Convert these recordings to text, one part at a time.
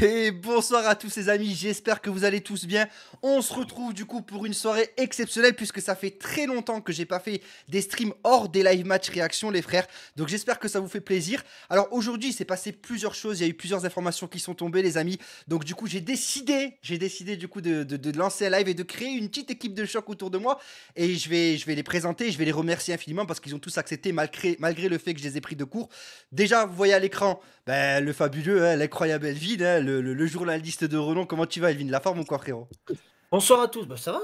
Et bonsoir à tous les amis, j'espère que vous allez tous bien. On se retrouve du coup pour une soirée exceptionnelle puisque ça fait très longtemps que j'ai pas fait des streams hors des live match réaction les frères. Donc j'espère que ça vous fait plaisir. Alors aujourd'hui, il s'est passé plusieurs choses, il y a eu plusieurs informations qui sont tombées les amis. Donc du coup, j'ai décidé, j'ai décidé du coup de, de, lancer un live et de créer une petite équipe de choc autour de moi et je vais je vais les présenter, je vais les remercier infiniment parce qu'ils ont tous accepté malgré malgré le fait que je les ai pris de court. Déjà, vous voyez à l'écran, ben, le fabuleux hein, l'incroyable incroyable Elvin, hein, le, le, de renom. Comment tu vas Elvin La forme ou quoi frérot Bonsoir à tous, bah, ça va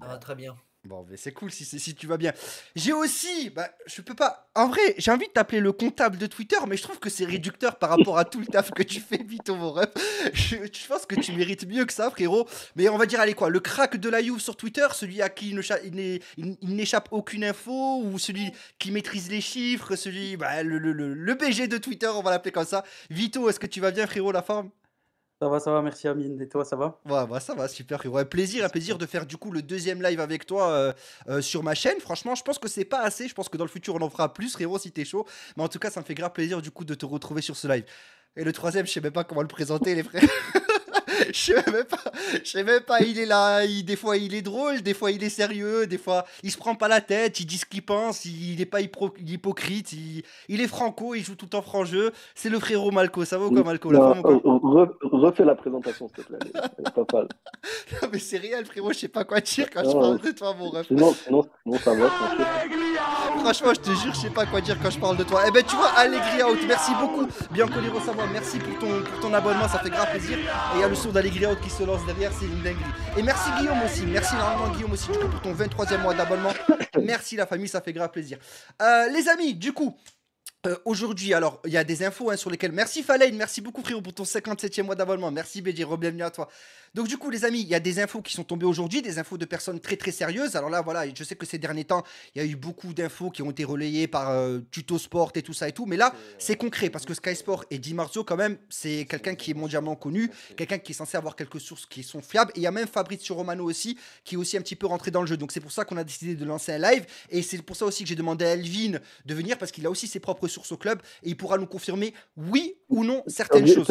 Ça va très bien. Bon, mais c'est cool si, tu vas bien. J'ai aussi, bah, je peux pas. En vrai, j'ai envie de t'appeler le comptable de Twitter, mais je trouve que c'est réducteur par rapport à tout le taf que tu fais, Vito. mon ref. Je, pense que tu mérites mieux que ça, frérot. Mais on va dire, allez quoi, le crack de la Youve sur Twitter, celui à qui il n'échappe aucune info, ou celui qui maîtrise les chiffres, celui, bah, le, le, le BG de Twitter, on va l'appeler comme ça. Vito, est-ce que tu vas bien, frérot, la forme ça va, ça va, merci Amine. Et toi, ça va ouais, bah, Ça va, super. Ouais, plaisir, un plaisir de faire du coup le deuxième live avec toi euh, euh, sur ma chaîne. Franchement, je pense que c'est pas assez. Je pense que dans le futur, on en fera plus, frérot si t'es chaud. Mais en tout cas, ça me fait grave plaisir du coup de te retrouver sur ce live. Et le troisième, je sais même pas comment le présenter, les frères. je sais même pas, je sais même pas, il est là, il, des fois il est drôle, des fois il est sérieux, des fois il se prend pas la tête, il dit ce qu'il pense, il, est pas hypocrite, il, est franco, il joue tout en franc jeu, c'est le frérot Malco, ça va ou quoi Malco euh, euh, refais la présentation s'il te plaît, c'est pas mal. non mais c'est réel frérot, je sais pas quoi dire quand je parle de toi mon ref. Non, non, non, ça va. Franchement, je te jure, je sais pas quoi dire quand je parle de toi. Eh ben tu vois, Allegri Out, merci beaucoup. Bianco Liro Savoie, merci pour ton, pour ton abonnement, ça fait grave plaisir. Et le morceau qui se lance derrière, c'est une dinguerie. Et merci Guillaume aussi, merci normalement Guillaume aussi pour ton 23e mois d'abonnement. Merci la famille, ça fait grave plaisir. Euh, les amis, du coup, euh, aujourd'hui, alors il y a des infos hein, sur lesquelles. Merci Falaine, merci beaucoup frérot pour ton 57e mois d'abonnement. Merci re bienvenue à toi. Donc du coup, les amis, il y a des infos qui sont tombées aujourd'hui, des infos de personnes très très sérieuses. Alors là, voilà, je sais que ces derniers temps, il y a eu beaucoup d'infos qui ont été relayées par euh, Tuto Sport et tout ça et tout. Mais là, c'est concret parce que Sky Sport et Di Marzio, quand même, c'est quelqu'un qui est mondialement connu, quelqu'un qui est censé avoir quelques sources qui sont fiables. Et il y a même Fabrizio Romano aussi, qui est aussi un petit peu rentré dans le jeu. Donc c'est pour ça qu'on a décidé de lancer un live. Et c'est pour ça aussi que j'ai demandé à Elvin de venir parce qu'il a aussi ses propres sources au club et il pourra nous confirmer oui ou non certaines choses.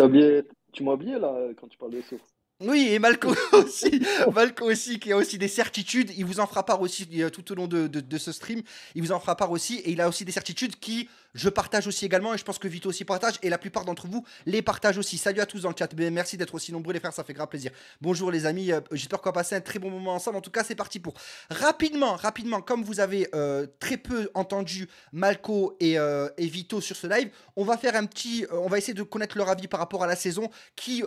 tu m'as oublié là quand tu parles de sources. Oui, et Malco aussi, Malco aussi, qui a aussi des certitudes, il vous en fera part aussi euh, tout au long de, de, ce stream, il vous en fera part aussi, et il a aussi des certitudes qui je partage aussi également et je pense que Vito aussi partage et la plupart d'entre vous les partagent aussi. Salut à tous dans le chat. Ben, merci d'être aussi nombreux les frères, ça fait grand plaisir. Bonjour les amis, euh, j'espère qu'on va passer un très bon moment ensemble. En tout cas, c'est parti pour rapidement, rapidement, comme vous avez euh, très peu entendu Malco euh, et, Vito sur ce live, on va faire un petit, on va essayer de connaître leur avis par rapport à la saison, qui,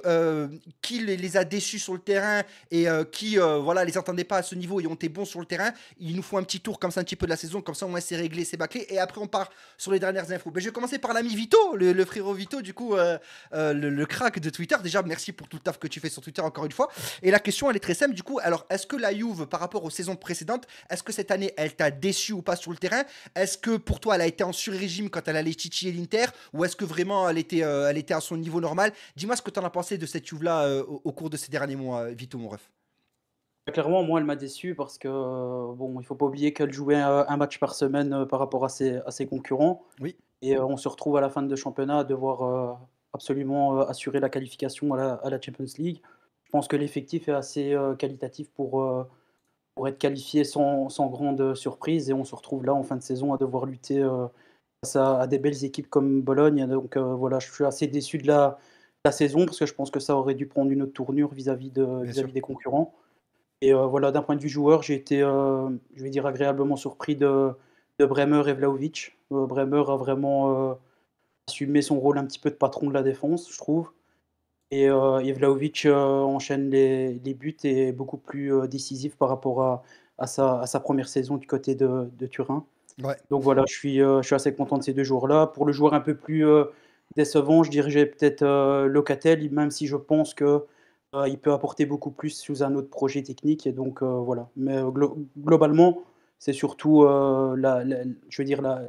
qui les, a déçus sur le terrain et qui, voilà, les entendait pas à ce niveau et ont été bons sur le terrain. Il nous faut un petit tour comme ça, un petit peu de la saison, comme ça au moins c'est réglé, c'est bâclé. Et après on part sur les dernières ben, je vais commencer par l'ami Vito, le, frérot Vito, du coup, euh, euh, le, crack de Twitter. Déjà, merci pour tout le taf que tu fais sur Twitter encore une fois. Et la question, elle est très simple, du coup. Alors, est-ce que la Juve, par rapport aux saisons précédentes, est-ce que cette année, elle t'a déçu ou pas sur le terrain Est-ce que pour toi, elle a été en sur-régime quand elle allait titiller l'Inter Ou est-ce que vraiment, elle était, euh, elle était à son niveau normal Dis-moi ce que tu en as pensé de cette Juve-là au, au, cours de ces derniers mois, Vito, mon ref. Clairement, moi, elle m'a déçu parce que, euh, bon, il faut pas oublier qu'elle jouait euh, un match par semaine euh, par rapport à ses, concurrents. Oui. Et on se retrouve à la fin de championnat à devoir absolument assurer la qualification à la, Champions League. Je pense que l'effectif est assez qualitatif pour, pour être qualifié sans, grande surprise. Et on se retrouve là en fin de saison à devoir lutter face à, des belles équipes comme Bologne. Donc voilà, je suis assez déçu de la, saison parce que je pense que ça aurait dû prendre une autre tournure vis-à-vis de, vis -vis des concurrents. Et euh, voilà, d'un point de vue joueur, j'ai été, euh, je vais dire, agréablement surpris de, Bremer et Vlaovic. Euh, Bremer a vraiment assumé son rôle un petit peu de patron de la défense, je trouve. Et, euh, Vlaovic enchaîne les, buts et est beaucoup plus décisif par rapport à, à, sa, première saison du côté de, Turin. Donc voilà, je suis, je suis assez content de ces deux joueurs-là. Pour le joueur un peu plus décevant, je dirais peut-être Locatel, même si je pense que euh, il peut apporter beaucoup plus sous un autre projet technique. Et donc, euh, voilà. Mais euh, globalement, c'est surtout la, je veux dire, la,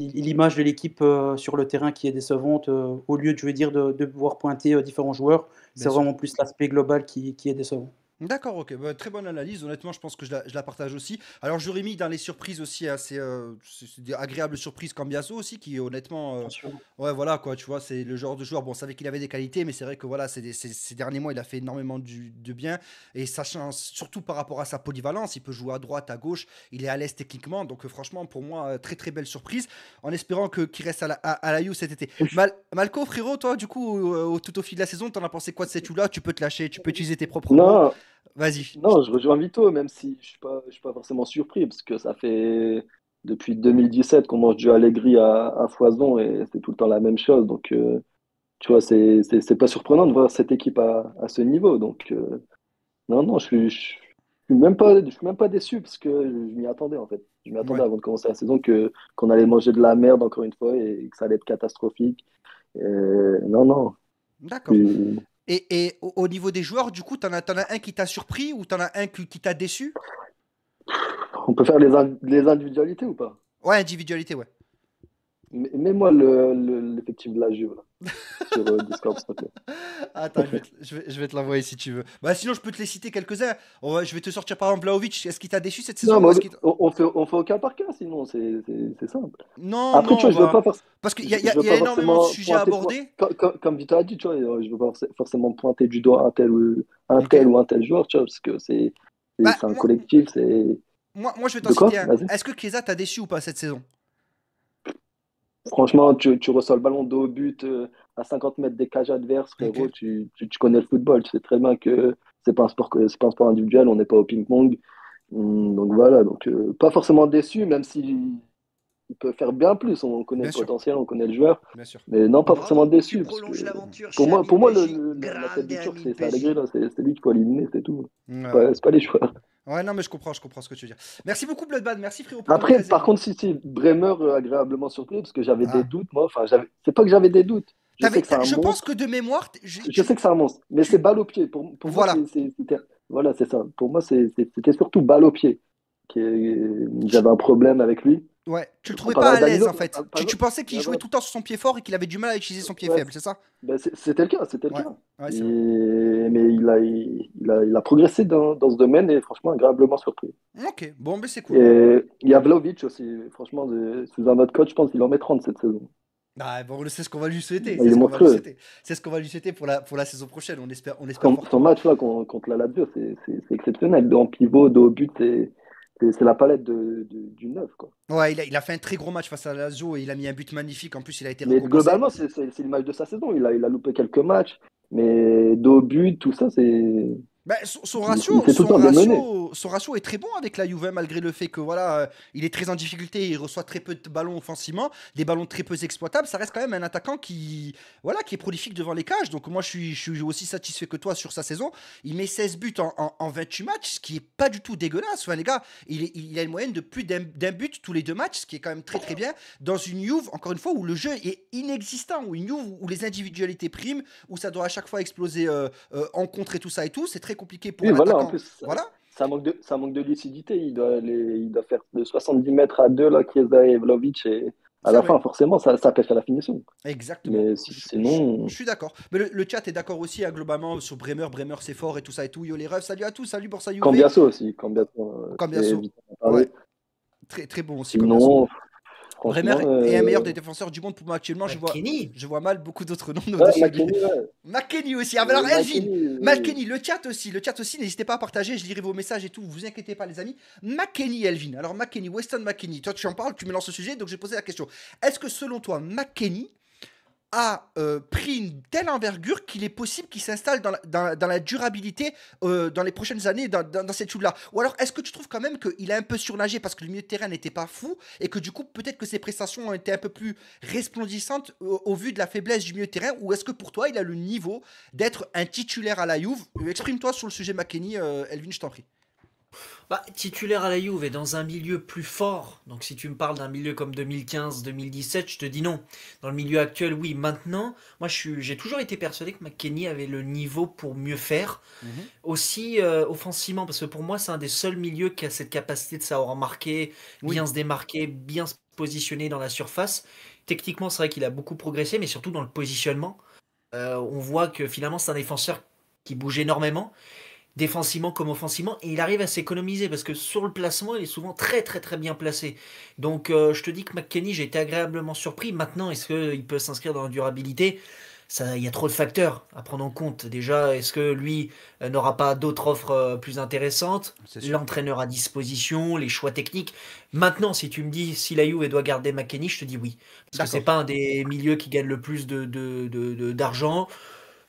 l'image de l'équipe sur le terrain qui est décevante, au lieu, je veux dire, de, pouvoir pointer différents joueurs, c'est vraiment plus l'aspect global qui, est décevant. D'accord, ok. Bah, très bonne analyse. Honnêtement, je pense que je la, partage aussi. Alors, j'aurais mis dans les surprises aussi assez euh, des agréables surprises Cambiaso aussi, qui honnêtement, euh, ouais, voilà quoi. Tu vois, c'est le genre de joueur. Bon, on savait qu'il avait des qualités, mais c'est vrai que voilà, ces, derniers mois, il a fait énormément de bien. Et chance surtout par rapport à sa polyvalence, il peut jouer à droite, à gauche. Il est à l'aise techniquement. Donc, euh, franchement, pour moi, très très belle surprise. En espérant que qu'il reste à la, U cet été. Malco, frérot, toi, du coup, tout au fil de la saison, t'en as pensé quoi de cette U là Tu peux te lâcher, tu peux utiliser tes propres. Non. Vas-y. Non, je rejoins Vito, même si je ne suis, pas, forcément surpris, parce que ça fait depuis 2017 qu'on mange du Allegri à, à foison et c'est tout le temps la même chose. Donc, euh, tu vois, c'est, n'est pas surprenant de voir cette équipe à, ce niveau. Donc, euh, non, non, je suis, suis même pas, déçu parce que je m'y attendais en fait. Je m'y attendais avant de commencer la saison que, qu'on allait manger de la merde encore une fois et que ça allait être catastrophique. non, non. D'accord. Et, au, niveau des joueurs, du coup, t'en as, en as un qui t'a surpris ou en as un qui, t'a déçu On peut faire les, les individualités ou pas Ouais, individualité, ouais. Mets-moi l'effectif le, l'effectif de la Juve là, sur euh, Discord, Attends, je vais, te, te l'envoyer si tu veux. Bah, sinon, je peux te les citer quelques-uns. je vais te sortir par exemple Blaovic Est-ce qu'il t'a déçu cette saison non, on, on, fait, on fait aucun par cas, hein, sinon, c'est simple. Non, Après, non, je veux bah, pas Parce qu'il y a, énormément de sujets à aborder. Comme, Vito a dit, tu vois, je veux pas forcément pointer du doigt un tel ou un, tel, ou un tel joueur, tu vois, parce que c'est bah, un collectif. Moi, moi, je vais t'en citer un. Est-ce que Keza t'a déçu ou pas cette saison Franchement, tu, reçois le ballon de but euh, à 50 mètres des cages adverses, Tu, connais le football, tu sais très bien que c'est pas sport pas un sport individuel, on n'est pas au ping-pong. Hum, donc voilà, donc euh, pas forcément déçu, même si il peut faire bien plus. On connaît le potentiel, on connaît le joueur. Mais non, pas forcément déçu. pour moi, pour moi le, la tête c'est C'est lui qu'il faut éliminer, c'est tout. C'est pas, les joueurs. Ouais, non, mais je comprends, je comprends ce que tu veux dire. Merci beaucoup, Bloodbad. Merci, Frérot. Après, par contre, si, si, Bremer, euh, agréablement surpris, parce que j'avais ah. des doutes, moi. Enfin, c'est pas que j'avais des doutes. Je, sais que je pense que de mémoire. Je, sais que c'est un monstre, mais c'est balle au pied. Pour, pour voilà. voilà, c'est ça. Pour moi, c'était surtout balle au pied. J'avais un problème avec lui. Ouais, tu le trouvais pas à l'aise en fait. Tu, pensais qu'il jouait tout le temps sur son pied fort et qu'il avait du mal à utiliser son pied faible, c'est ça ben C'était le cas, c'était le cas. Mais il a, il, a, progressé dans, ce domaine et franchement agréablement surpris. Ok, bon, mais ben, c'est cool. Et il y a Vlaovic aussi, franchement, sous un autre coach, je pense qu'il en met 30 cette saison. Bah, bon, c'est ce qu'on va lui souhaiter. C'est ce qu'on va, ce qu'on va, lui souhaiter pour la, pour la saison prochaine. On espère, son, match là, contre, la Lazio, c'est exceptionnel. En pivot, dos but, c'est c'est la palette du neuf. Quoi. Ouais, il a, fait un très gros match face à Lazio et il a mis un but magnifique. En plus, il a été Mais globalement, c'est le match de sa saison. Il a, il a loupé quelques matchs. Mais dos but, tout ça, c'est bah, son, ratio, son, ratio est très bon avec la Juve, hein, malgré le fait que voilà, euh, il est très en difficulté, il reçoit très peu de ballons offensivement, des ballons très peu exploitables. Ça reste quand même un attaquant qui, voilà, qui est prolifique devant les cages. Donc moi, je suis, je suis aussi satisfait que toi sur sa saison. Il met 16 buts en, 28 matchs, ce qui est pas du tout dégueulasse. les gars, il, a une moyenne de plus d'un but tous les deux matchs, ce qui est quand même très très bien. Dans une Juve, encore une fois, où le jeu est inexistant, où une Juve où les individualités priment, où ça doit à chaque fois exploser euh, euh, en contre et tout ça et tout, c'est très compliqué pour oui, voilà, en plus, Ça manque, de, ça manque de lucidité. Il doit, il doit faire de 70 mètres à deux là, Kiesa et à la fin, forcément, ça, ça pêche à la finition. Exactement. Mais sinon... Euh, je, suis d'accord. Mais le, chat est d'accord aussi, hein, globalement, sur Bremer. Bremer, c'est fort et tout ça et tout. Yo, les refs, salut à tous. Salut pour ça, aussi. combien Euh, Très, très bon aussi. Bremer est un meilleur euh, des défenseurs du monde pour moi actuellement. Je vois, mal beaucoup d'autres noms. de McKinney, aussi. Ah, bah alors, Elvin, le chat aussi. Le chat aussi, n'hésitez pas à partager. Je lirai vos messages et tout. Vous inquiétez pas, les amis. McKinney, Elvin. Alors, McKinney, Weston McKinney. Toi, tu en parles, tu me lances le sujet, donc j'ai posé la question. Est-ce que selon toi, McKinney a euh, pris une telle envergure qu'il est possible qu'il s'installe dans, la, durabilité euh, dans les prochaines années dans, cette chute là Ou alors, est-ce que tu trouves quand même qu'il a un peu surnagé parce que le milieu de terrain n'était pas fou et que du coup, peut-être que ses prestations ont été un peu plus resplendissantes au, vu de la faiblesse du milieu de terrain Ou est-ce que pour toi, il a le niveau d'être un titulaire à la Juve euh, Exprime-toi sur le sujet McKenny, Elvin, je t'en prie. Bah, titulaire à la Juve et dans un milieu plus fort. Donc si tu me parles d'un milieu comme 2015-2017, je te dis non. Dans le milieu actuel, oui. Maintenant, moi j'ai toujours été persuadé que McKenny avait le niveau pour mieux faire. Mhm. Aussi euh, offensivement, parce que pour moi c'est un des seuls milieux qui a cette capacité de savoir marquer, bien se démarquer, bien se positionner dans la surface. Techniquement, c'est vrai qu'il a beaucoup progressé, mais surtout dans le positionnement. Euh, on voit que finalement c'est un défenseur qui bouge énormément défensivement comme offensivement, et il arrive à s'économiser parce que sur le placement, il est souvent très très très bien placé. Donc euh, je te dis que McKenny, j'ai été agréablement surpris. Maintenant, est-ce qu'il peut s'inscrire dans la durabilité il y a trop de facteurs à prendre en compte. Déjà, est-ce que lui euh, n'aura pas d'autres offres euh, plus intéressantes L'entraîneur à disposition, les choix techniques. Maintenant, si tu me dis si la Juve doit garder McKenny, je te dis oui. Parce que c'est pas un des milieux qui gagne le plus d'argent. De, de,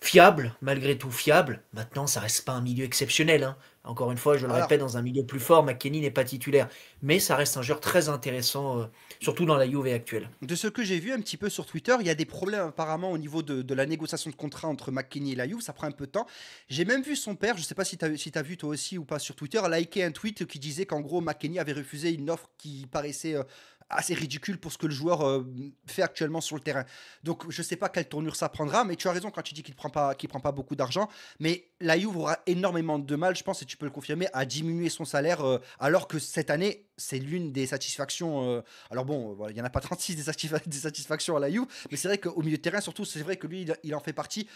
fiable, malgré tout fiable. Maintenant, ça reste pas un milieu exceptionnel. Hein. Encore une fois, je le répète, dans un milieu plus fort, McKenny n'est pas titulaire. Mais ça reste un joueur très intéressant, euh, surtout dans la UV actuelle. De ce que j'ai vu un petit peu sur Twitter, il y a des problèmes apparemment au niveau de, la négociation de contrat entre McKenny et la Juve. Ça prend un peu de temps. J'ai même vu son père, je ne sais pas si tu as, vu toi aussi ou pas sur Twitter, liker un tweet qui disait qu'en gros, McKenny avait refusé une offre qui paraissait euh, assez ridicule pour ce que le joueur euh, fait actuellement sur le terrain. Donc je ne sais pas quelle tournure ça prendra, mais tu as raison quand tu dis qu'il ne prend, pas, prend pas beaucoup d'argent. Mais la Juve aura énormément de mal, je pense, et tu peux le confirmer, à diminuer son salaire, euh, alors que cette année, c'est l'une des satisfactions. Euh, alors bon, il n'y en a pas 36 des, satisfactions à la Juve, mais c'est vrai qu'au milieu de terrain, surtout, c'est vrai que lui, il, en fait partie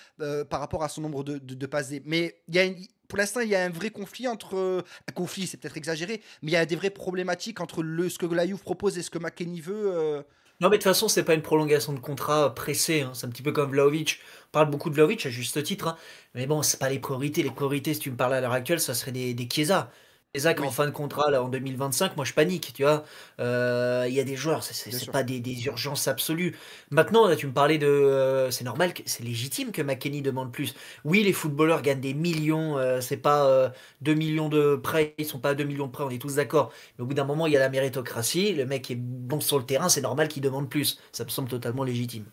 par rapport à son nombre de, de, passes. Mais il y a une, pour l'instant, il y a un vrai conflit entre. Euh, un conflit, c'est peut-être exagéré, mais il y a des vraies problématiques entre ce que Glayouf propose et ce que McKenny veut. Euh. Non, mais de toute façon, c'est pas une prolongation de contrat pressée. Hein. C'est un petit peu comme Vlaovic. On parle beaucoup de Vlaovic, à juste titre. Hein. Mais bon, c'est pas les priorités. Les priorités, si tu me parles à l'heure actuelle, ça serait des, des Chiesa. Isaac en fin de contrat en 2025, moi je panique, tu vois. Euh, il y a des joueurs, c'est pas des, urgences absolues. Maintenant, tu me parlais de. Euh, c'est normal, c'est légitime que McKenny demande plus. Oui, les footballeurs gagnent des millions, ce euh, c'est pas 2 millions de prêts, ils sont pas à 2 millions de prêts, on est tous d'accord. Mais au bout d'un moment, il y a la méritocratie, le mec est bon sur le terrain, c'est normal qu'il demande plus. Ça me semble totalement légitime.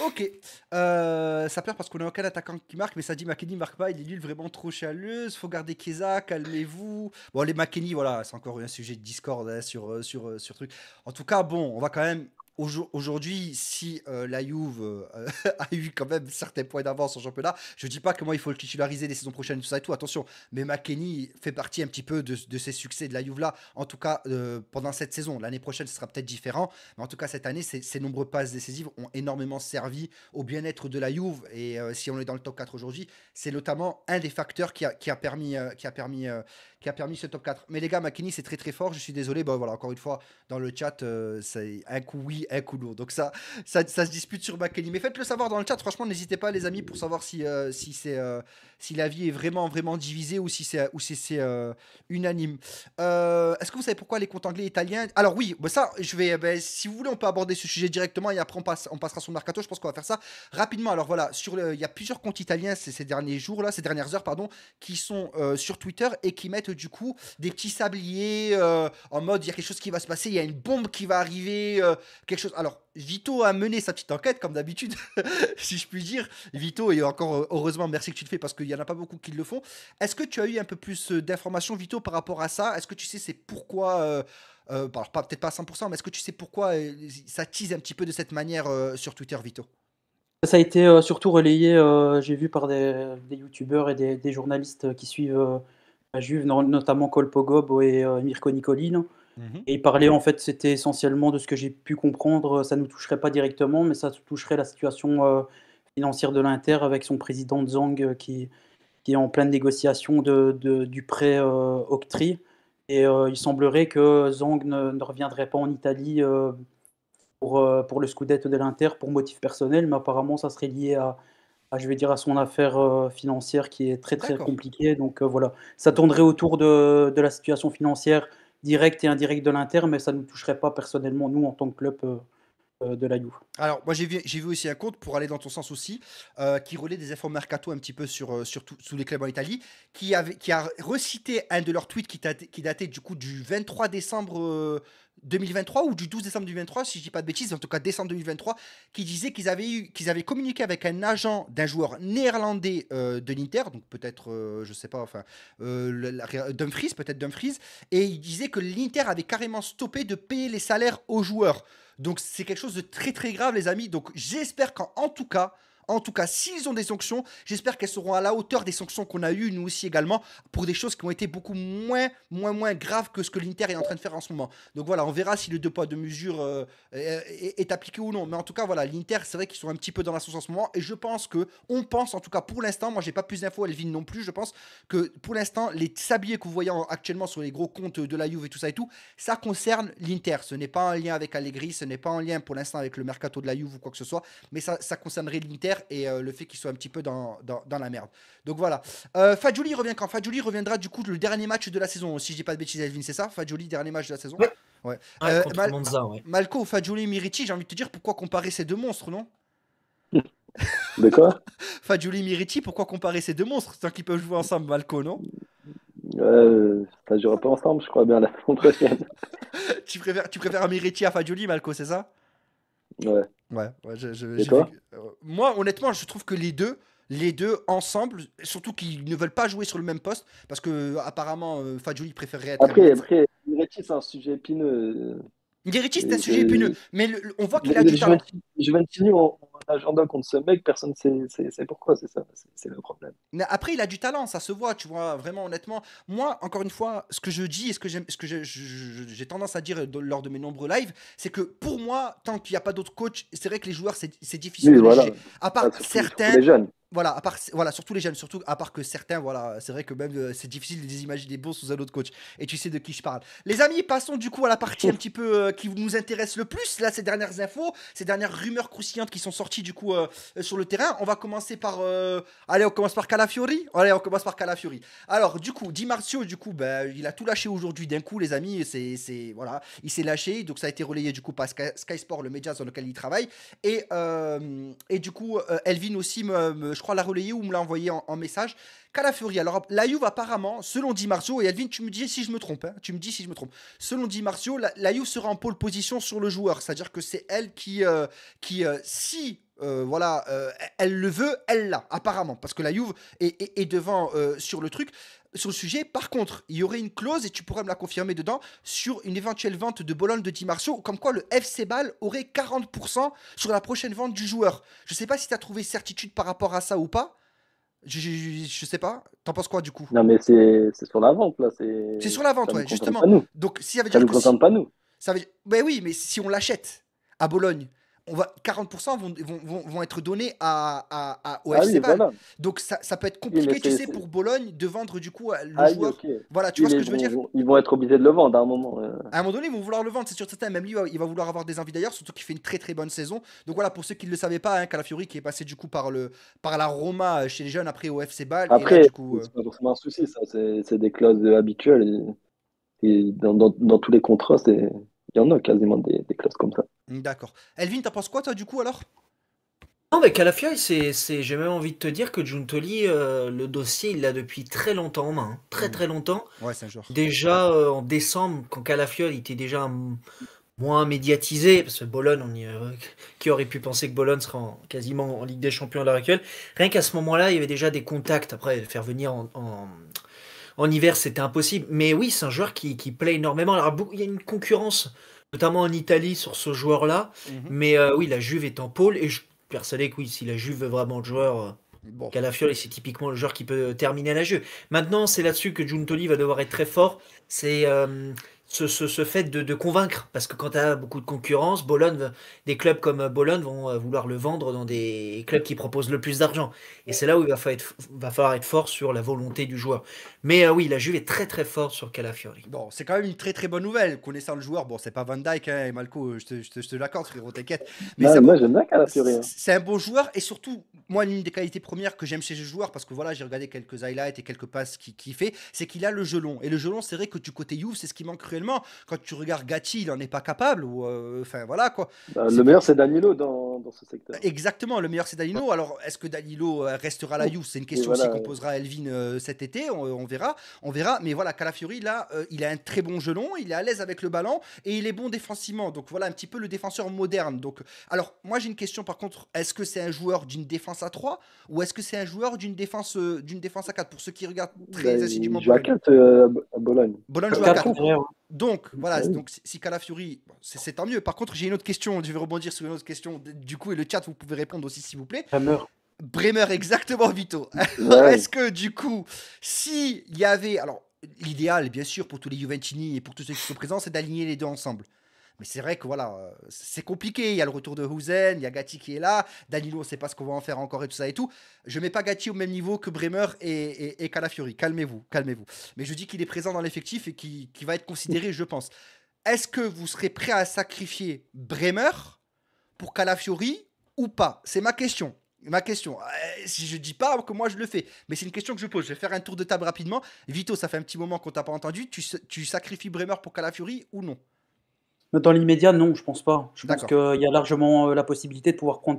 Ok. Euh, ça perd parce qu'on n'a aucun attaquant qui marque, mais ça dit McKenny ne marque pas. Il est nul, vraiment trop chaleuse Faut garder Keza, calmez-vous. Bon, les McKenny, voilà, c'est encore un sujet de Discord hein, sur, euh, sur, euh, sur truc. En tout cas, bon, on va quand même Aujourd'hui, si euh, la Juve euh, a eu quand même certains points d'avance en championnat, je ne dis pas comment il faut le titulariser les saisons prochaines, tout ça et tout, attention, mais McKenny fait partie un petit peu de, ces succès de la Juve là, en tout cas euh, pendant cette saison. L'année prochaine, ce sera peut-être différent, mais en tout cas, cette année, ces, nombreux passes décisives ont énormément servi au bien-être de la Juve. Et si on est dans le top 4 aujourd'hui, c'est notamment un des facteurs qui a, qui a permis, qui a permis qui a permis ce top 4. Mais les gars, McKinney, c'est très très fort. Je suis désolé. bon voilà, encore une fois, dans le chat, euh, c'est un coup oui, un coup lourd Donc ça, ça, ça se dispute sur McKinney. Mais faites-le savoir dans le chat. Franchement, n'hésitez pas, les amis, pour savoir si, euh, si, c'est, euh, si la vie est vraiment vraiment divisée ou si c'est, ou si c'est unanime. est-ce que vous savez pourquoi les comptes anglais et italiens Alors oui, bah ça, je vais. Bah, si vous voulez, on peut aborder ce sujet directement et après on, passe, on passera sur le mercato. Je pense qu'on va faire ça rapidement. Alors voilà, sur il y a plusieurs comptes italiens ces, ces derniers jours là, ces dernières heures pardon, qui sont sur Twitter et qui mettent du coup, des petits sabliers euh, en mode il y a quelque chose qui va se passer, il y a une bombe qui va arriver, euh, quelque chose. Alors, Vito a mené sa petite enquête, comme d'habitude, si je puis dire. Vito, et encore heureusement, merci que tu le fais parce qu'il n'y en a pas beaucoup qui le font. Est-ce que tu as eu un peu plus d'informations, Vito, par rapport à ça Est-ce que tu sais c'est pourquoi. Euh, euh pas, peut-être pas à 100%, mais est-ce que tu sais pourquoi ça tease un petit peu de cette manière sur Twitter, Vito Ça a été surtout relayé, j'ai vu, par des, youtubeurs et des, des journalistes qui suivent la Juve, notamment Colpogob et euh, Mirko Nicolin. Mhm. Et il parlait en fait, c'était essentiellement de ce que j'ai pu comprendre, ça ne nous toucherait pas directement, mais ça toucherait la situation euh, financière de l'Inter avec son président Zhang euh, qui, qui est en pleine négociation de, du prêt octri Et il semblerait que Zhang ne, reviendrait pas en Italie pour, pour le Scudetto de l'Inter pour motif personnel, mais apparemment ça serait lié à, ah, je vais dire, à son affaire euh, financière qui est très très compliquée. Donc euh, voilà, ça tournerait autour de, la situation financière directe et indirecte de l'Inter, mais ça ne nous toucherait pas personnellement, nous, en tant que club. Euh, de la You. Alors, moi j'ai vu, aussi un compte, pour aller dans ton sens aussi, qui relaie des efforts mercato un petit peu sur, surtout sous les clubs en Italie, qui, avait, qui a recité un de leurs tweets qui, datait, qui datait du coup du 23 décembre 2023 ou du 12 décembre 2023, si je dis pas de bêtises, en tout cas décembre 2023, qui disait qu'ils avaient, eu, avaient communiqué avec un agent d'un joueur néerlandais euh, de l'Inter, donc peut-être, je euh, je sais pas, enfin, euh, Dumfries, peut-être Dumfries, et il disait que l'Inter avait carrément stoppé de payer les salaires aux joueurs. Donc c'est quelque chose de très très grave, les amis. Donc j'espère qu'en tout cas, en tout cas, s'ils ont des sanctions, j'espère qu'elles seront à la hauteur des sanctions qu'on a eues, nous aussi également, pour des choses qui ont été beaucoup moins, moins, moins graves que ce que l'Inter est en train de faire en ce moment. Donc voilà, on verra si le deux poids, deux mesures euh, est, appliqué ou non. Mais en tout cas, voilà, l'Inter, c'est vrai qu'ils sont un petit peu dans la sauce en ce moment. Et je pense que, on pense, en tout cas pour l'instant, moi j'ai pas plus d'infos, Elvin non plus, je pense que pour l'instant, les sabliers que vous voyez actuellement sur les gros comptes de la Juve et tout ça et tout, ça concerne l'Inter. Ce n'est pas en lien avec Allegri, ce n'est pas en lien pour l'instant avec le mercato de la Juve ou quoi que ce soit, mais ça concernerait l'Inter et euh, le fait qu'il soit un petit peu dans, la merde. Donc voilà. Euh, Fadjouli revient quand Fadjouli reviendra du coup le dernier match de la saison, si je dis pas de bêtises, Elvin, c'est ça Fadjouli, dernier match de la saison Ouais. Ah, euh, Malco, Fadjouli, Miriti, j'ai envie de te dire pourquoi comparer ces deux monstres, non De quoi Fadjouli, Miriti pourquoi comparer ces deux monstres Tant qu'ils peuvent jouer ensemble, Malco, non Ouais, euh, ça jouera pas ensemble, je crois bien, la tu, préfères, tu préfères miriti à Fadjouli Malco, c'est ça Ouais. Ouais, euh, Moi, honnêtement, je trouve que les deux, les deux ensemble, surtout qu'ils ne veulent pas jouer sur le même poste, parce que euh, apparemment, euh, Fadjouli préférerait être. Après, après c'est un sujet épineux. Ndirichi, c'est un sujet épineux. Mais on voit qu'il a du talent. Je vais continuer en agenda contre ce mec, personne ne sait, pourquoi, c'est ça, c'est le problème. après, il a du talent, ça se voit, tu vois, vraiment, honnêtement. Moi, encore une fois, ce que je dis et ce que j'ai tendance à dire euh, lors de mes nombreux lives, c'est que pour moi, tant qu'il n'y a pas d'autres coachs, c'est vrai que les joueurs, c'est difficile oui, voilà. À part certains voilà, voilà, surtout les jeunes, surtout à part que certains, voilà, c'est vrai que même euh, c'est difficile de les imaginer bons sous un autre coach. Et tu sais de qui je parle. Les amis, passons du coup à la partie un petit peu euh, qui nous intéresse le plus. Là, ces dernières infos, ces dernières rumeurs croustillantes qui sont sorties du coup euh, sur le terrain. On va commencer par, allez, on commence par Calafiori. Allez, on commence par Calafiori. Alors, du coup, Di Marzio, du coup, ben, il a tout lâché aujourd'hui d'un coup, les amis. C'est, c'est, voilà, il s'est lâché. Donc ça a été relayé du coup par Sky, Sport, le média sur lequel il travaille, et et du coup, Elvin aussi me je crois, l'a relayé ou me l'a envoyé en, message. Calafuri. Alors, la Juve, apparemment, selon Di Marzio, et Alvin, tu me dis si je me trompe, hein, tu me dis si je me trompe. Selon Di Marzio, la, Juve sera en pole position sur le joueur. C'est-à-dire que c'est elle qui, euh, qui euh, si euh, voilà, elle le veut, elle l'a, apparemment, parce que la Juve est, devant sur le truc sur le sujet. Par contre, il y aurait une clause, et tu pourrais me la confirmer dedans, sur une éventuelle vente de Bologne de Di Marcio, comme quoi le FC Ball aurait 40% sur la prochaine vente du joueur. Je ne sais pas si tu as trouvé certitude par rapport à ça ou pas. Je, ne sais pas. T'en penses quoi du coup Non, mais c'est sur la vente là. C'est sur la vente, justement. Donc, si ça ne nous que. pas nous. Ça Mais ben oui, mais si on l'achète à Bologne, on va, 40% vont, vont, vont, être donnés à, au ah FC Donc ça, ça, peut être compliqué, tu sais, pour Bologne de vendre du coup le ah joueur. Voilà, tu ils vois ce que je veux dire vont, Ils vont être obligés de le vendre à un moment. Euh. À un moment donné, ils vont vouloir le vendre, c'est sûr certain. Même lui, il va vouloir avoir des envies d'ailleurs, surtout qu'il fait une très très bonne saison. Donc voilà, pour ceux qui ne le savaient pas, hein, Calafiori qui est passé du coup par, le, par la Roma euh, chez les jeunes, après au FC Après, là, c'est euh, pas forcément un souci, ça. C'est, des clauses habituelles. Et, dans, dans, tous les contrats, c'est il y en a quasiment des, classes comme ça. D'accord. Elvin, t'en penses quoi, toi, du coup, alors non, mais Calafiori, j'ai même envie de te dire que Juntoli, euh, le dossier, il l'a depuis très longtemps en main. Hein. Très, mmh. très longtemps. Ouais, c'est un Déjà euh, en décembre, quand Calafiol était déjà moins médiatisé, parce que Bologne, euh, qui aurait pu penser que Bologne serait quasiment en Ligue des Champions à l'heure actuelle, rien qu'à ce moment-là, il y avait déjà des contacts. Après, faire venir en en hiver, c'était impossible. Mais oui, c'est un joueur qui, plaît énormément. Alors, il y a une concurrence, notamment en Italie, sur ce joueur-là. Mhm. Mais euh, oui, la Juve est en pôle. Et je suis persuadé que oui, si la Juve veut vraiment le joueur, euh, bon. Calafiori, c'est typiquement le joueur qui peut terminer la Juve. Maintenant, c'est là-dessus que Giuntoli va devoir être très fort. C'est euh, ce, fait de, de, convaincre. Parce que quand tu as beaucoup de concurrence, Bologne, des clubs comme euh, Bologne vont euh, vouloir le vendre dans des clubs qui proposent le plus d'argent. Et c'est là où il va falloir, être, va falloir, être, fort sur la volonté du joueur. Mais euh, oui, la Juve est très très forte sur Calafiori. Bon, c'est quand même une très très bonne nouvelle. Connaissant le joueur, bon, c'est pas Van Dyke hein, et Malco, je te, je te, je frérot, t'inquiète. Mais moi, j'aime bien Calafiori. Hein. C'est un bon joueur et surtout, moi, l'une des qualités premières que j'aime chez ce joueur, parce que voilà, j'ai regardé quelques highlights et quelques passes qu'il fait, c'est qu'il a le gelon Et le gelon c'est vrai que du côté Juve, c'est ce qui manque quand tu regardes Gatti, il n'en est pas capable. Ou, euh, enfin, voilà, quoi. Bah, le meilleur, c'est Danilo dans, dans, ce secteur. Exactement, le meilleur, c'est Danilo. Alors, est-ce que Danilo euh, restera la Youth C'est une question aussi qu'on posera à Elvin euh, cet été. On, verra. On verra. Mais voilà, Calafiori, là, il a un très bon gelon. Il est à l'aise avec le ballon et il est bon défensivement. Donc, voilà un petit peu le défenseur moderne. Donc, alors, moi, j'ai une question par contre. Est-ce que c'est un joueur d'une défense à 3 ou est-ce que c'est un joueur d'une défense, d'une défense à 4 Pour ceux qui regardent très bah, assidûment. Il joue à 4 Bologne. Bologne joue à 4. Donc, voilà, bah donc si Calafiori, c'est tant mieux. Par contre, j'ai une autre question, je vais rebondir sur une autre question. Du coup, et le chat, vous pouvez répondre aussi, s'il vous plaît. Bremer. Bremer, exactement, Vito. Est-ce que, du coup, s'il y avait. Alors, l'idéal, bien sûr, pour tous les Juventini et pour tous ceux qui sont présents, c'est d'aligner les deux ensemble. Mais c'est vrai que voilà, euh, c'est compliqué. Il y a le retour de Housen, il y a Gatti qui est là, Danilo, on ne sait pas ce qu'on va en faire encore et tout ça et tout. Je mets pas Gatti au même niveau que Bremer et, et, Calafiori. Calmez-vous, calmez-vous. Mais je dis qu'il est présent dans l'effectif et qui va être considéré, je pense. Est-ce que vous serez prêt à sacrifier Bremer pour Calafiori ou pas C'est ma question. Ma question, euh, si je dis pas que moi je le fais, mais c'est une question que je pose. Je vais faire un tour de table rapidement. Vito, ça fait un petit moment qu'on t'a pas entendu. Tu, tu sacrifies Bremer pour Calafiori ou non dans l'immédiat, non, je pense pas. Je pense qu'il y a largement euh, la possibilité de pouvoir prendre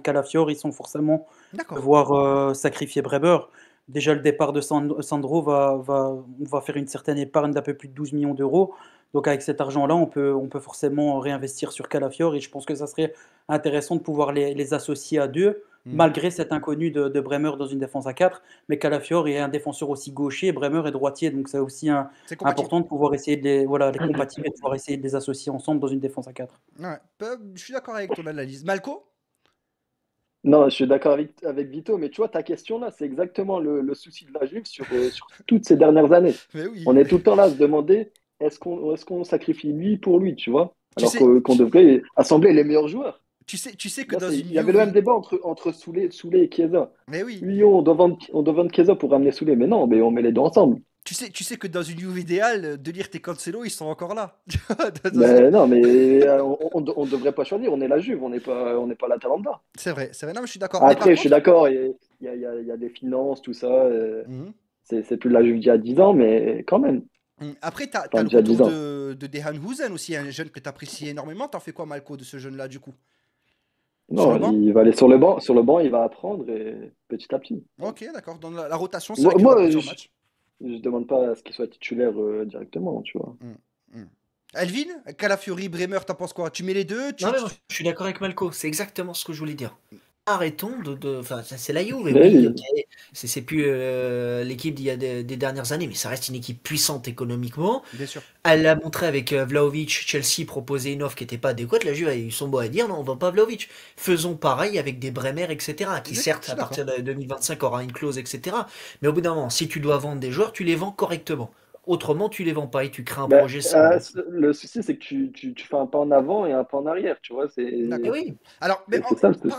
ils sont forcément devoir euh, sacrifier Breber. Déjà, le départ de Sandro va, va, va faire une certaine épargne d'un peu plus de 12 millions d'euros. Donc avec cet argent-là, on peut, on peut forcément réinvestir sur Calafiore et je pense que ça serait intéressant de pouvoir les, associer à deux, hmm. malgré cet inconnu de, Bremer dans une défense à 4. Mais Calafiore est un défenseur aussi gaucher, Bremer est droitier, donc c'est aussi un, important de pouvoir essayer de les, voilà, les de pouvoir essayer de les associer ensemble dans une défense à 4. Ouais, je suis d'accord avec ton analyse. Malco non, je suis d'accord avec, avec, Vito, mais tu vois, ta question là, c'est exactement le, souci de la Juve sur, euh, sur toutes ces dernières années. On est tout le temps là à se demander est-ce qu'on sacrifie lui pour lui, tu vois Alors qu'on devrait assembler les meilleurs joueurs. Tu sais, tu sais que dans Il y avait le même débat entre, entre et Chiesa. Mais oui. on doit, vendre, on Chiesa pour ramener Soulet Mais non, mais on met les deux ensemble. Tu sais, tu sais que dans une Juve idéale, De lire et Cancelo, ils sont encore là. mais non, mais euh, on ne devrait pas choisir. On est la Juve, on n'est pas, on pas la Talamba C'est vrai, c'est vrai. Non, je suis d'accord. Après, je suis d'accord. Il y, a, des finances, tout ça. Euh, mhm. C'est plus la Juve d'il y a 10 ans, mais quand même. Hum, après, tu as, le retour de, de Dehan aussi, un jeune que tu apprécies énormément. en fais quoi, Malco, de ce jeune-là, du coup Non, il va aller sur le banc, sur le banc, il va apprendre et petit à petit. Ok, d'accord. Dans la, rotation, c'est moi, moi je, match. je demande pas à ce qu'il soit titulaire euh, directement, tu vois. Hum, hum. Elvin, Alvin, Calafiori, Bremer, t'en penses quoi Tu mets les deux non, je suis d'accord avec Malco, c'est exactement ce que je voulais dire arrêtons de. Enfin, c'est la Juve. Oui, C'est plus euh, l'équipe d'il y a des, dernières années, mais ça reste une équipe puissante économiquement. Bien sûr. Elle l'a montré avec euh, Vlaovic. Chelsea proposait une offre qui n'était pas adéquate. La Juve a eu son mot à dire non, on ne vend pas Vlaovic. Faisons pareil avec des Bremer, etc. Qui, certes, à partir de 2025 aura une clause, etc. Mais au bout d'un moment, si tu dois vendre des joueurs, tu les vends correctement. Autrement, tu les vends pas et tu crées un bah, projet euh, le souci, c'est que tu, fais un pas en avant et un pas en arrière, tu vois. Eh oui. Alors, par,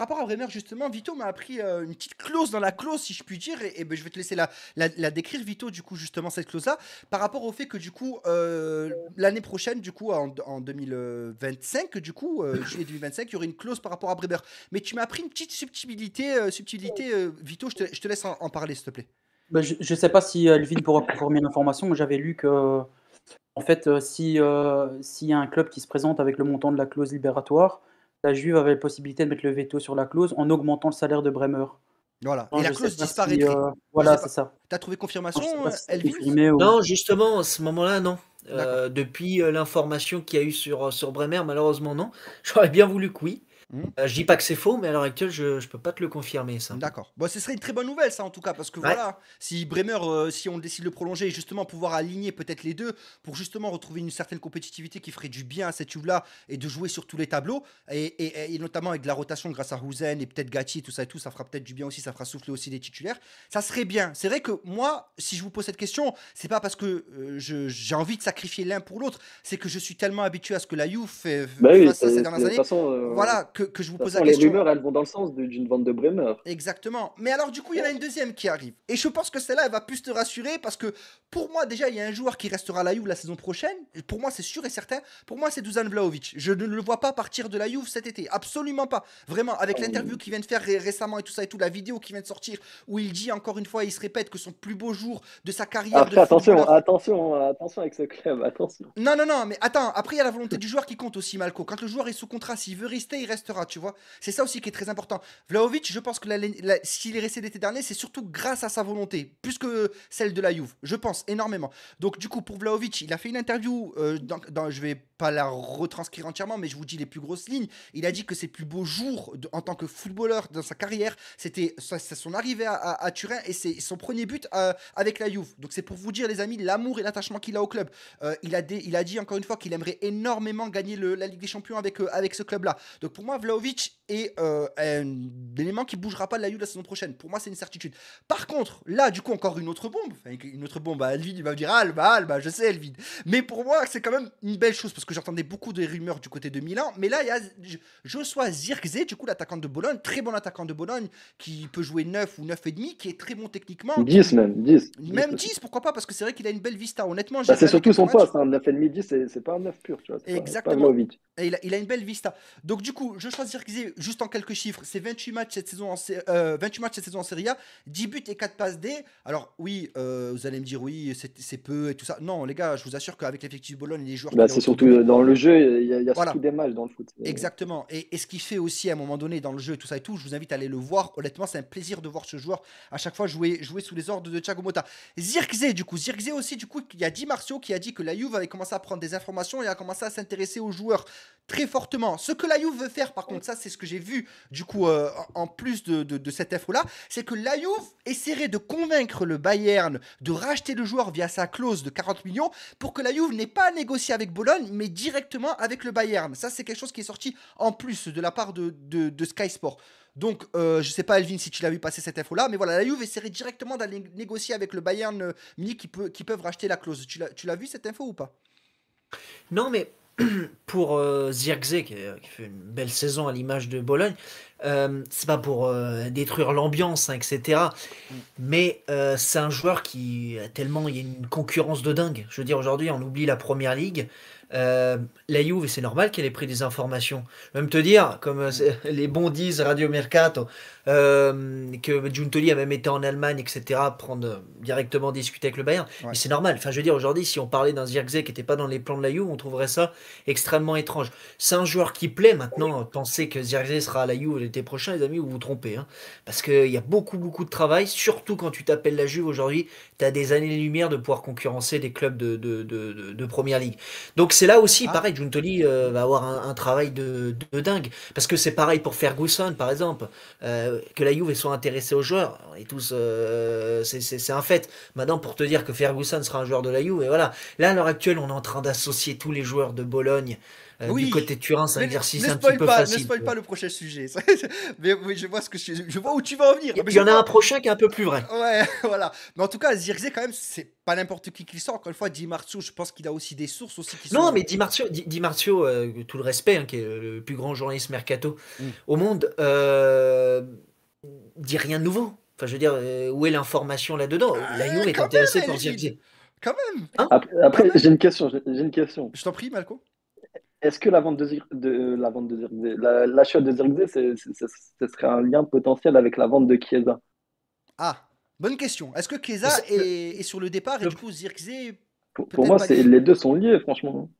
rapport à Bremer, justement, Vito m'a appris euh, une petite clause dans la clause, si je puis dire, et, ben, je vais te laisser la, décrire, Vito, du coup, justement, cette clause-là, par rapport au fait que, du coup, euh, l'année prochaine, du coup, en, 2025, du coup, juillet 2025, il y aurait une clause par rapport à Bremer. Mais tu m'as appris une petite subtilité, subtilité Vito, je te, laisse en parler, s'il te plaît. Bah, je ne sais pas si euh, Elvin pourra confirmer l'information, j'avais lu que, euh, en fait, euh, si s'il y a un club qui se présente avec le montant de la clause libératoire, la Juve avait la possibilité de mettre le veto sur la clause en augmentant le salaire de Bremer. Voilà, et la clause disparaît. voilà, c'est ça. as trouvé confirmation, Elvin Non, justement, à ce moment-là, non. depuis l'information qu'il y a eu sur, sur Bremer, malheureusement, non. J'aurais bien voulu que oui. Je hmm. euh, ne je dis pas que c'est faux, mais à l'heure actuelle, je ne peux pas te le confirmer, ça. D'accord. Bon, ce serait une très bonne nouvelle, ça, en tout cas, parce que voilà, si Bremer, euh, si on décide de le prolonger et justement pouvoir aligner peut-être les deux pour justement retrouver une certaine compétitivité qui ferait du bien à cette Juve-là et de jouer sur tous les tableaux, et, notamment avec de la rotation grâce à Rouzen et peut-être Gatti et tout ça et tout, ça fera peut-être du bien aussi, ça fera souffler aussi des titulaires. Ça serait bien. C'est vrai que moi, si je vous pose cette question, c'est pas parce que euh, j'ai envie de sacrifier l'un pour l'autre, c'est que je suis tellement habitué à ce que la Juve fait bah ces dernières années. voilà, que, je vous pose la question. Les rumeurs, elles vont dans le sens d'une vente de Bremer. Exactement. Mais alors, du coup, il y en a une deuxième qui arrive. Et je pense que celle-là, elle va plus te rassurer parce que pour moi, déjà, il y a un joueur qui restera à la Juve la saison prochaine. Pour moi, c'est sûr et certain. Pour moi, c'est Dusan Vlaovic. Je ne le vois pas partir de la Juve cet été. Absolument pas. Vraiment, avec ah l'interview qu'il vient de faire récemment et tout ça et tout, la vidéo qui vient de sortir où il dit encore une fois, il se répète que son plus beau jour de sa carrière. Ah, attention, attention, attention avec ce club, attention. Non, non, non, mais attends, après, il y a la volonté du joueur qui compte aussi, Malco. Quand le joueur est sous contrat, s'il veut rester, il reste tu vois. C'est ça aussi qui est très important. Vlaovic, je pense que s'il est resté l'été dernier, c'est surtout grâce à sa volonté, plus que celle de la Juve, je pense énormément. Donc du coup, pour Vlaovic, il a fait une interview, euh, dans, dans, je vais pas la retranscrire entièrement, mais je vous dis les plus grosses lignes. Il a dit que ses plus beaux jours en tant que footballeur dans sa carrière, c'était son arrivée à, Turin et c'est son premier but euh, avec la Juve. Donc c'est pour vous dire, les amis, l'amour et l'attachement qu'il a au club. Euh, il, a dit il a dit encore une fois qu'il aimerait énormément gagner la Ligue des Champions avec, euh, avec ce club-là. Donc pour moi, Vlaovic est euh, un élément qui bougera pas de la Juve la saison prochaine. Pour moi, c'est une certitude. Par contre, là, du coup, encore une autre bombe. une autre bombe. Bah, il va me dire, Alba Alba je sais, Alvin. Mais pour moi, c'est quand même une belle chose parce que que j'entendais beaucoup des rumeurs du côté de Milan. Mais là, il y a Joshua Zirkzee, du coup, l'attaquant de Bologne, très bon attaquant de Bologne, qui peut jouer 9 ou 9,5, qui est très bon techniquement. 10 même, 10. Même 10, pourquoi pas, parce que c'est vrai qu'il a une belle vista, honnêtement. Bah, c'est surtout son poste, 9,5, hein, 10, c'est pas un 9 pur, tu vois. Exactement. Et il, a, une belle vista. Donc, du coup, Joshua Zirkzee, juste en quelques chiffres, c'est 28 matchs cette saison en, 28 euh, matchs cette saison en Serie A, 10 buts et 4 passes D. Alors, oui, euh, vous allez me dire, oui, c'est peu et tout ça. Non, les gars, je vous assure qu'avec l'effectif Bologne, les joueurs. Bah, c'est surtout dans le jeu, il y a, il y a dans le foot. Euh, Exactement. Et, ce qui fait aussi à un moment donné dans le jeu, tout ça et tout, je vous invite à aller le voir. Honnêtement, c'est un plaisir de voir ce joueur à chaque fois jouer, jouer sous les ordres de Thiago Motta. Zirkzee, du coup, Zirkzee aussi, du coup, il y a Di Marcio qui a dit que la Juve avait commencé à prendre des informations et a commencé à s'intéresser aux joueurs très fortement. Ce que la Juve veut faire, par contre, ça, c'est ce que j'ai vu, du coup, euh, en plus de, de, cette info-là, c'est que la Juve essaierait de convaincre le Bayern de racheter le joueur via sa clause de 40 millions pour que la Juve n'ait pas à négocier avec Bologne, mais directement avec le Bayern. Ça, c'est quelque chose qui est sorti en plus de la part de, de, Sky Sport. Donc, euh, je sais pas, Elvin, si tu l'as vu passer cette info-là, mais voilà, la Juve essaierait directement d'aller négocier avec le Bayern euh, Munich qui, peut, qui peuvent racheter la clause. Tu l'as vu cette info ou pas Non, mais pour euh, Zirkzee, euh, qui, fait une belle saison à l'image de Bologne, euh, c'est pas pour détruire l'ambiance, hein, etc. Mm. Mais c'est un joueur qui, a tellement, il y a une concurrence de dingue. Je veux dire, aujourd'hui, on oublie la première ligue. Euh, la Juve, c'est normal qu'elle ait pris des informations. même te dire, comme euh, les bons Radio Mercato, euh, que Giuntoli avait même été en Allemagne, etc., prendre euh, directement discuter avec le Bayern. Mais c'est normal. Enfin, je veux dire, aujourd'hui, si on parlait d'un Zirkzee qui n'était pas dans les plans de la Juve, on trouverait ça extrêmement étrange. C'est un joueur qui plaît maintenant. Penser que Zirkzee sera à la Juve l'été prochain, les amis, vous vous trompez. Hein. parce qu'il y a beaucoup, beaucoup de travail, surtout quand tu t'appelles la Juve aujourd'hui, tu as des années-lumière de pouvoir concurrencer des clubs de, première ligue. Donc c'est là aussi, ah. pareil, Giuntoli euh, va avoir un, travail de, dingue. Parce que c'est pareil pour Ferguson, par exemple que, la Juve soit intéressée aux joueurs, euh, c'est un fait. Maintenant, pour te dire que Ferguson sera un joueur de la Juve, et voilà. Là, à l'heure actuelle, on est en train d'associer tous les joueurs de Bologne. Euh, du côté de Turin, c'est un exercice un petit peu pas, Ne spoil pas le prochain sujet. mais, je vois ce que je, vois où tu vas en venir. Il y, en a un prochain qui est un peu plus vrai. Ouais, voilà. Mais en tout cas, Zirze, quand même, c'est pas n'importe qui qui sort. Encore une fois, Di Marzio, je pense qu'il a aussi des sources aussi Non, mais Di Marzio, euh, tout le respect, hein, qui est le plus grand journaliste mercato mm. au monde dit rien de nouveau. Enfin, je veux dire, euh, où est l'information là-dedans il ah, est intéressé par dire. Quand même hein Après, j'ai une question. J'ai une question. Je t'en prie, Malco. Est-ce que la vente de, euh, la vente de l'achat de Zirkzee, ce serait un lien potentiel avec la vente de Chiesa Ah, bonne question. Est-ce que Chiesa est, sur le départ et du coup Zirkzee Pour, pour moi, les deux sont liés, franchement.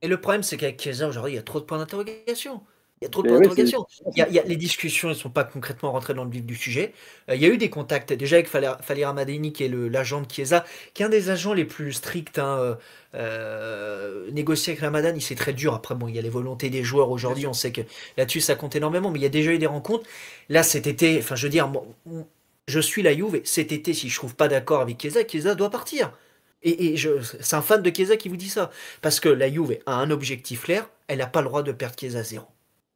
Et le problème, c'est qu'avec Chiesa, aujourd'hui, il y a trop de points d'interrogation. Il y a trop de les discussions ne sont pas concrètement rentrées dans le vif du sujet. Euh, il y a eu des contacts déjà avec Fali Ramadini, qui est l'agent de Chiesa, qui est un des agents les plus stricts. Hein, euh, euh, négocier avec Ramadan, c'est très dur. Après, bon, il y a les volontés des joueurs aujourd'hui. On sait que là-dessus, ça compte énormément. Mais il y a déjà eu des rencontres. Là, cet été, enfin, je veux dire, je suis la Juve. cet été, si je trouve pas d'accord avec Chiesa, Chiesa doit partir. Et, c'est un fan de Chiesa qui vous dit ça. Parce que la Juve a un objectif clair. Elle n'a pas le droit de perdre Chiesa zéro.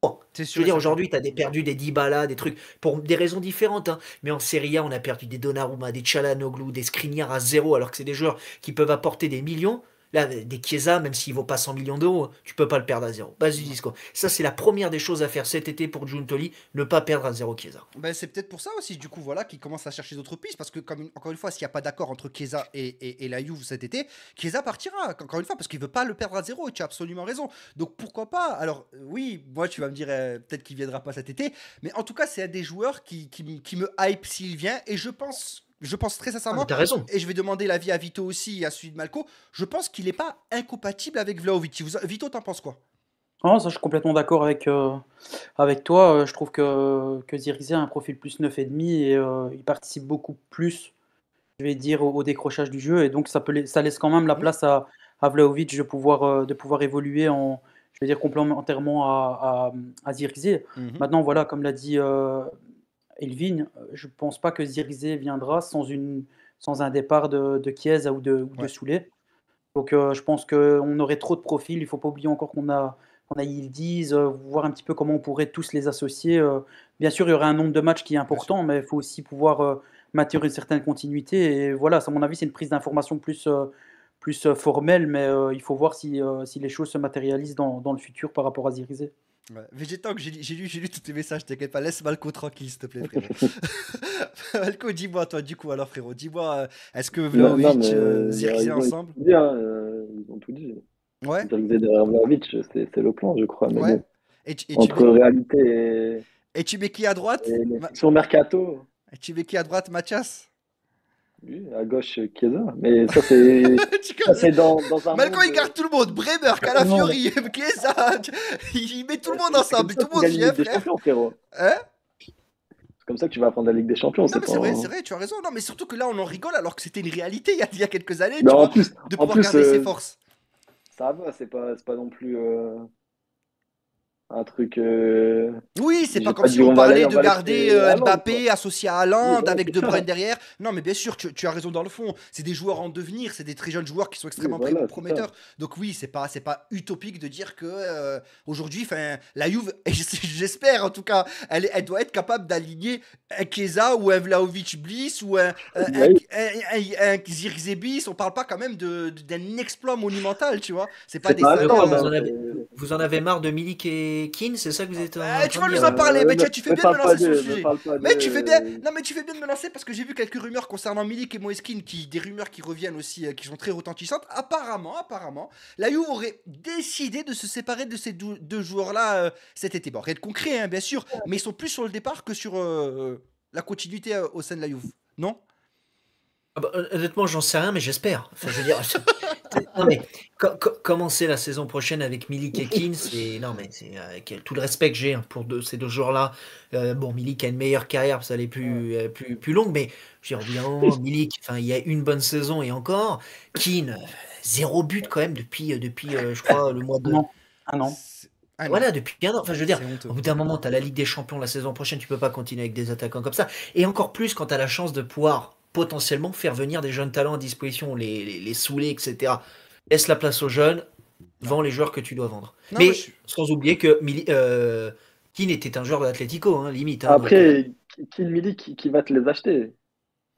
Oh, je veux dire, aujourd'hui, tu as des, perdu des Dybala, des trucs, pour des raisons différentes. Hein. Mais en Serie A, on a perdu des Donnarumma, des Chalanoglu, des Skriniar à zéro, alors que c'est des joueurs qui peuvent apporter des millions des Chiesa, même s'il ne vaut pas 100 millions d'euros, hein, tu peux pas le perdre à zéro. Base du disco. Ça, c'est la première des choses à faire cet été pour Giuntoli, ne pas perdre à zéro Chiesa. Ben, c'est peut-être pour ça aussi, du coup, voilà, qu'il commence à chercher d'autres pistes, parce que, comme encore une fois, s'il n'y a pas d'accord entre Chiesa et, et, la Juve cet été, Chiesa partira, encore une fois, parce qu'il veut pas le perdre à zéro, et tu as absolument raison. Donc, pourquoi pas Alors, euh, oui, moi, tu vas me dire, euh, peut-être qu'il viendra pas cet été, mais en tout cas, c'est un des joueurs qui, qui me hype s'il vient, et je pense je pense très sincèrement. Ah, raison. Et je vais demander l'avis à Vito aussi et à celui de Malco. Je pense qu'il n'est pas incompatible avec Vlaovic. Vito, t'en penses quoi ah, ça, je suis complètement d'accord avec, euh, avec toi. Euh, je trouve que, que a un profil plus 9,5 et et euh, il participe beaucoup plus, je vais dire, au, décrochage du jeu. Et donc, ça, peut, ça laisse quand même la place à, à Vlaovic de pouvoir, de pouvoir évoluer en, je vais dire, complémentairement à, à, à mhm. Maintenant, voilà, comme l'a dit Elvin, euh, je ne pense pas que Zirizé viendra sans, une, sans un départ de, de ou de, Soulet. Donc euh, je pense qu'on aurait trop de profils. Il ne faut pas oublier encore qu'on a, on a Yildiz, euh, voir un petit peu comment on pourrait tous les associer. bien sûr, il y aurait un nombre de matchs qui est important, mais il faut aussi pouvoir maintenir une certaine continuité. Et voilà, à mon avis, c'est une prise d'information plus, plus formelle, mais il faut voir si, les choses se matérialisent dans, dans le futur par rapport à Zirizé. Ouais. j'ai lu, j'ai lu tous tes messages, t'inquiète pas, laisse Malco tranquille, s'il te plaît, frérot. Malco, dis-moi, toi, du coup, alors, frérot, dis-moi, euh, est-ce que Vlaovic, euh, ensemble euh, ils ont, dit, hein, euh, ils ont tout dit. Ouais. Zirkzee derrière Vlaovic, c'est le plan, je crois. Mais ouais. et tu, entre mets... réalité et. Et tu mets qui à droite Sur Mercato. Et tu mets qui à droite, Mathias lui, à gauche, Chiesa. Mais ça, c'est dans, dans un. Malcolm, il garde tout le monde. Bremer, euh, Calafiori, Chiesa. Il met tout le monde ensemble. Tout le monde vient, frère. Hein c'est comme ça que tu vas apprendre la Ligue des Champions. C'est vrai, c'est vrai, tu as raison. Non, mais surtout que là, on en rigole alors que c'était une réalité il y, a, il y a, quelques années. Bah, en plus, de pouvoir garder ses euh, forces. Ça va, c'est pas, pas non plus. Euh, un truc. Euh, oui, c'est pas comme si on parlait de garder euh, Mbappé associé à Hollande avec De Bruyne derrière. Non, mais bien sûr, tu, as raison dans le fond. C'est des joueurs en devenir, c'est des très jeunes joueurs qui sont extrêmement prometteurs. Donc oui, c'est pas pas utopique de dire que euh, aujourd'hui, la Juve, j'espère en tout cas, elle, doit être capable d'aligner un Keza ou un Vlaovic Bliss ou un, un, On parle pas quand même d'un exploit monumental, tu vois. C'est pas des. vous, en hein, avez, vous en avez marre de Milik et et c'est ça que vous êtes en eh, train Tu vas nous en euh, parler, mais tu fais bien de me lancer sur le sujet. Mais tu fais bien, non mais tu fais bien de me lancer parce que j'ai vu quelques rumeurs concernant Milik et Moeskin, qui des rumeurs qui reviennent aussi, euh, qui sont très retentissantes. Apparemment, apparemment, la You aurait décidé de se séparer de ces deux joueurs-là euh, cet été. Bon, rien de concret, hein, bien sûr, mais ils sont plus sur le départ que sur la continuité au sein de la you non ah bah, honnêtement, j'en sais rien, mais j'espère. Enfin, je veux dire, non, mais commencer la saison prochaine avec Milik et Keane, c'est non mais c'est tout le respect que j'ai hein, pour ces deux joueurs-là. Euh, bon, Milik a une meilleure carrière, ça qu'elle plus, euh, plus, plus longue, mais je reviens. Milik, enfin, il y a une bonne saison et encore. Keane, euh, zéro but quand même depuis depuis je crois le mois de un an. voilà, depuis Enfin, je veux dire, au bout d'un moment, tu as la Ligue des Champions la saison prochaine, tu peux pas continuer avec des attaquants comme ça. Et encore plus quand tu as la chance de pouvoir potentiellement faire venir des jeunes talents à disposition, les, les, les saouler, etc. Laisse la place aux jeunes, vends les joueurs que tu dois vendre. mais, sans oublier que euh, Keane était un joueur de l'Atletico hein, limite. Hein. Après, euh, Keane Milik, qui, va te les acheter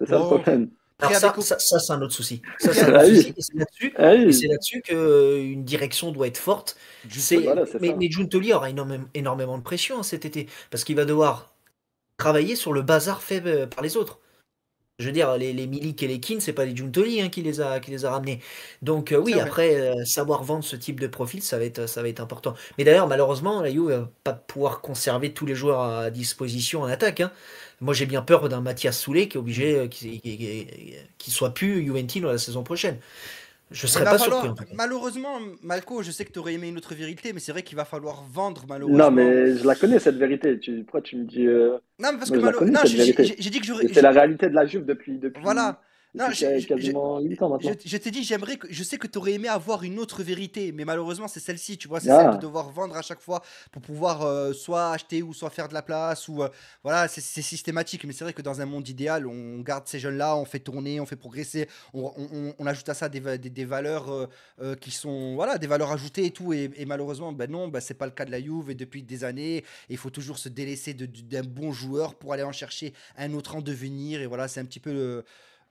C'est ça le oh. problème. ça, ça, c'est un autre souci. Ah c'est là-dessus ah qu'une euh, direction doit être forte. mais, mais aura énormément, de pression hein, cet été, parce qu'il va devoir travailler sur le bazar fait euh, par les autres. Je veux dire, les, Milik et les Kin, c'est pas les Juntoli hein, qui les a qui les a ramenés. Donc euh, oui, après euh, savoir vendre ce type de profil, ça va être ça va être important. Mais d'ailleurs, malheureusement, la Juve va pas pouvoir conserver tous les joueurs à disposition en attaque. Hein. Moi, j'ai bien peur d'un Mathias Soulet qui est obligé euh, qui, soit plus Juventus la saison prochaine pas Malheureusement, Malco, je sais que tu aurais aimé une autre vérité, mais c'est vrai qu'il va falloir vendre, malheureusement. Non, mais je la connais, cette vérité. Tu, pourquoi tu me dis. Euh, non, parce que. non, j'ai dit que j'aurais. C'est la réalité de la Juve depuis. depuis... Voilà je, t'ai dit, j'aimerais que, je sais que tu aurais aimé avoir une autre vérité, mais malheureusement, c'est celle-ci, tu vois, c'est celle de ah. devoir vendre à chaque fois pour pouvoir euh, soit acheter ou soit faire de la place, ou euh, voilà, c'est systématique. Mais c'est vrai que dans un monde idéal, on garde ces jeunes-là, on fait tourner, on fait progresser, on, on, on, ajoute à ça des, des, valeurs euh, qui sont, voilà, des valeurs ajoutées et tout. Et, malheureusement, ben non, ben c'est pas le cas de la Juve, et depuis des années, il faut toujours se délaisser d'un bon joueur pour aller en chercher un autre en devenir, et voilà, c'est un petit peu le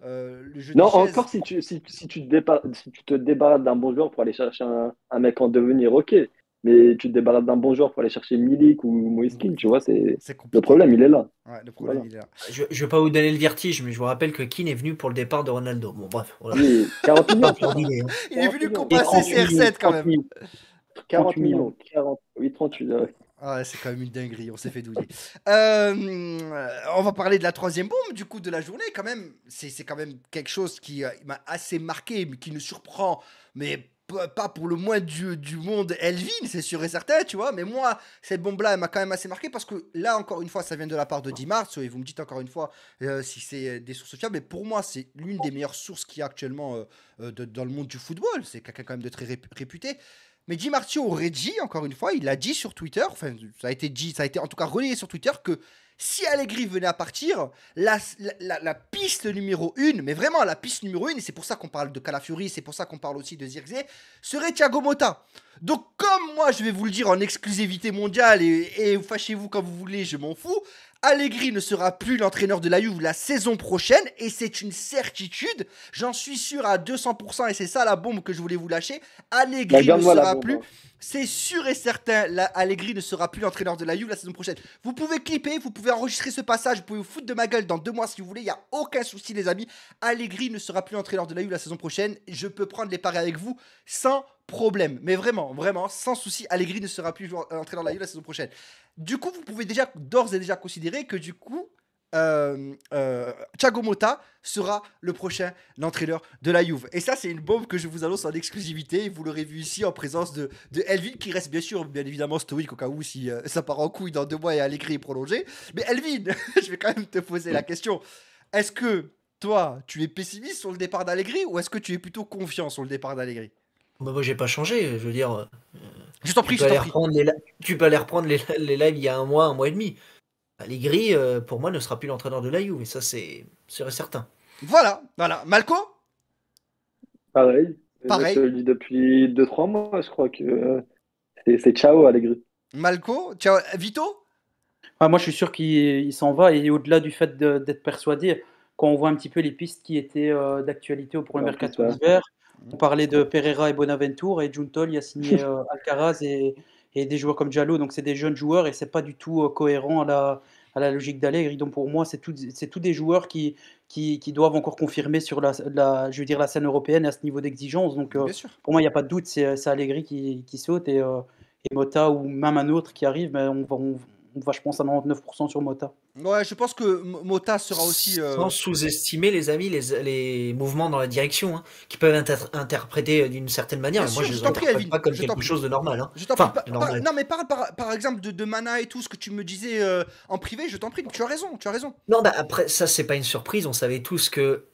euh, non, encore si tu, si, tu, te débar si tu te débarrasses d'un bon pour aller chercher un, mec en devenir, ok. Mais tu te débarrasses d'un bon joueur pour aller chercher Milik ou Moïse tu vois, c'est le problème, il est là. Je ne vais pas vous donner le vertige, mais je vous rappelle que Keane est venu pour le départ de Ronaldo. Hein. il est venu compenser CR7 quand même. 40 ah c'est quand même une dinguerie, on s'est fait douiller. Euh, on va parler de la troisième bombe, du coup, de la journée, quand même. C'est quand même quelque chose qui euh, m'a assez marqué, mais qui nous surprend, mais pas pour le moins du, monde Elvin, c'est sûr et certain, tu vois. Mais moi, cette bombe-là, elle m'a quand même assez marqué parce que là, encore une fois, ça vient de la part de Dimart. Et vous me dites encore une fois euh, si c'est des sources fiables. Mais pour moi, c'est l'une des meilleures sources qu'il y a actuellement dans le monde du football. C'est quelqu'un quand même de très réputé. Mais Jim Martino aurait dit, encore une fois, il l'a dit sur Twitter, enfin, ça a été dit, ça a été en tout cas relayé sur Twitter, que si Allegri venait à partir, la, piste numéro une, mais vraiment la piste numéro une, et c'est pour ça qu'on parle de Calafiori, c'est pour ça qu'on parle aussi de Zirze, serait Thiago Motta. Donc, comme moi, je vais vous le dire en exclusivité mondiale, et, et fâchez-vous quand vous voulez, je m'en fous, Allegri ne sera plus l'entraîneur de la Juve la saison prochaine et c'est une certitude. J'en suis sûr à 200% et c'est ça la bombe que je voulais vous lâcher. Allegri bah, ne sera plus. Hein. C'est sûr et certain, Allegri ne sera plus l'entraîneur de la Juve la saison prochaine. Vous pouvez clipper, vous pouvez enregistrer ce passage, vous pouvez vous foutre de ma gueule dans deux mois si vous voulez, il n'y a aucun souci les amis. Allegri ne sera plus l'entraîneur de la Juve la saison prochaine. Je peux prendre les paris avec vous sans problème. Mais vraiment, vraiment, sans souci, Allegri ne sera plus l'entraîneur de la Juve la saison prochaine. Du coup, vous pouvez déjà d'ores et déjà considérer que du coup, euh, euh, Thiago Motta sera le prochain entraîneur de la Juve. Et ça, c'est une bombe que je vous annonce en exclusivité. Vous l'aurez vu ici en présence de, Elvin, qui reste bien sûr, bien évidemment, stoïque au cas où si euh, ça part en couille dans deux mois et Allegri est prolongé. Mais Elvin, je vais quand même te poser la question. Est-ce que toi, tu es pessimiste sur le départ d'Allegri ou est-ce que tu es plutôt confiant sur le départ d'Allegri bah, moi, j'ai pas changé. Je veux dire. juste euh, je t'en je t'en tu peux aller reprendre les, les, lives il y a un mois, un mois et demi. Allegri, bah, euh, pour moi, ne sera plus l'entraîneur de la mais ça, c'est certain. Voilà, voilà. Malco Pareil. Pareil. dis depuis 2-3 mois, je crois que euh, c'est ciao, Allegri. Malco Ciao. Vito ah, Moi, je suis sûr qu'il s'en va, et au-delà du fait d'être persuadé, quand on voit un petit peu les pistes qui étaient d'actualité au premier mercato d'hiver, on parlait de Pereira et Bonaventure et Juntol, il a signé Alcaraz et, des joueurs comme Jalo. Donc c'est des jeunes joueurs et c'est pas du tout euh, cohérent à la, à la logique d'Allegri. Donc pour moi, c'est tous des joueurs qui, qui, doivent encore confirmer sur la, je veux dire, la scène européenne à ce niveau d'exigence. Donc euh, pour moi, il n'y a pas de doute, c'est Allegri qui, saute et, euh, Mota ou même un autre qui arrive, mais on, on, je pense, à 99% sur Mota. Ouais, je pense que Mota sera aussi. Euh... Sans sous-estimer, les amis, les, mouvements dans la direction, hein, qui peuvent être interprétés euh, d'une certaine manière. moi, sûr, je ne interprète pas comme quelque chose de normal. Hein. Je prie, non, mais par, exemple de, Mana et tout ce que tu me disais euh, en privé, je t'en prie. Tu as raison, tu as raison. Non, bah, après, ça, c'est pas une surprise. On savait tous que,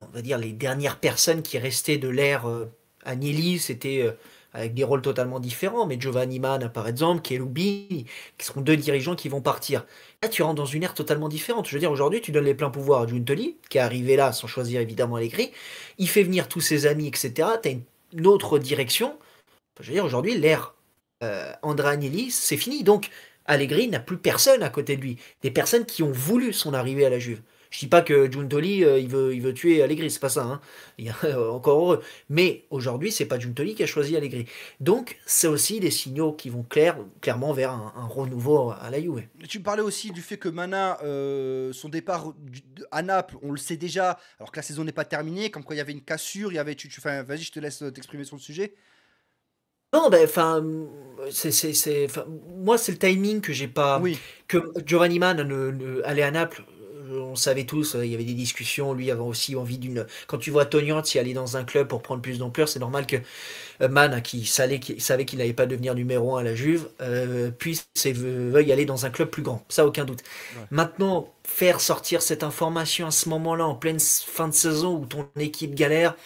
on va dire, les dernières personnes qui restaient de l'ère à euh, Agnelli, c'était avec des rôles totalement différents, mais Giovanni Mann, par exemple, qui qui seront deux dirigeants qui vont partir. Là, tu rentres dans une ère totalement différente. Je veux dire, aujourd'hui, tu donnes les pleins pouvoirs à Giuntoli, qui est arrivé là sans choisir évidemment Allegri, Il fait venir tous ses amis, etc. Tu as une autre direction. Je veux dire, aujourd'hui, l'ère euh, André c'est fini. Donc, Allegri n'a plus personne à côté de lui. Des personnes qui ont voulu son arrivée à la Juve. Je dis pas que Juntoli euh, il, veut, il veut tuer Allegri, c'est pas ça. Hein. Il est euh, encore heureux. Mais aujourd'hui, c'est pas Juntoli qui a choisi Allegri. Donc, c'est aussi des signaux qui vont clair, clairement vers un, renouveau à la Juve. Tu parlais aussi du fait que Mana, euh, son départ à Naples, on le sait déjà, alors que la saison n'est pas terminée, comme quoi il y avait une cassure, il avait... Tu, tu vas-y, je te laisse t'exprimer sur le sujet. Non, ben, enfin, c'est, moi, c'est le timing que j'ai pas. Oui. Que Giovanni Mann allait à Naples, on savait tous, euh, il y avait des discussions, lui avait aussi envie d'une... Quand tu vois Tony Hunt aller dans un club pour prendre plus d'ampleur, c'est normal que euh, Mann, hein, qui, savait qu'il n'allait pas devenir numéro un à la Juve, euh, puisse veuille aller dans un club plus grand, ça aucun doute. Maintenant, faire sortir cette information à ce moment-là, en pleine fin de saison, où ton équipe galère,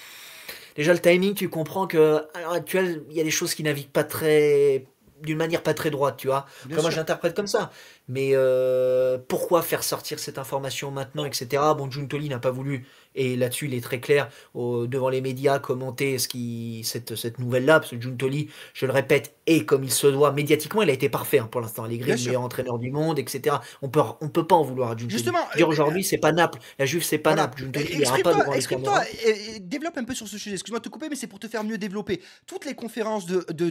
déjà le timing, tu comprends que l'heure actuelle, il y a des choses qui naviguent pas très d'une manière pas très droite, tu vois. Comment moi, j'interprète comme ça. Mais euh, pourquoi faire sortir cette information maintenant, etc. Bon, Giuntoli n'a pas voulu, et là-dessus il est très clair, devant les médias, commenter ce qui, cette, cette nouvelle-là, parce que Giuntoli, je le répète, et comme il se doit médiatiquement, il a été parfait hein, pour l'instant. Allegri meilleur entraîneur du monde, etc. On peut, on peut pas en vouloir à Justement, dire euh, aujourd'hui, c'est pas Naples. La Juve, c'est pas voilà. Naples. toi développe un peu sur ce sujet. Excuse-moi de te couper, mais c'est pour te faire mieux développer. Toutes les conférences de, de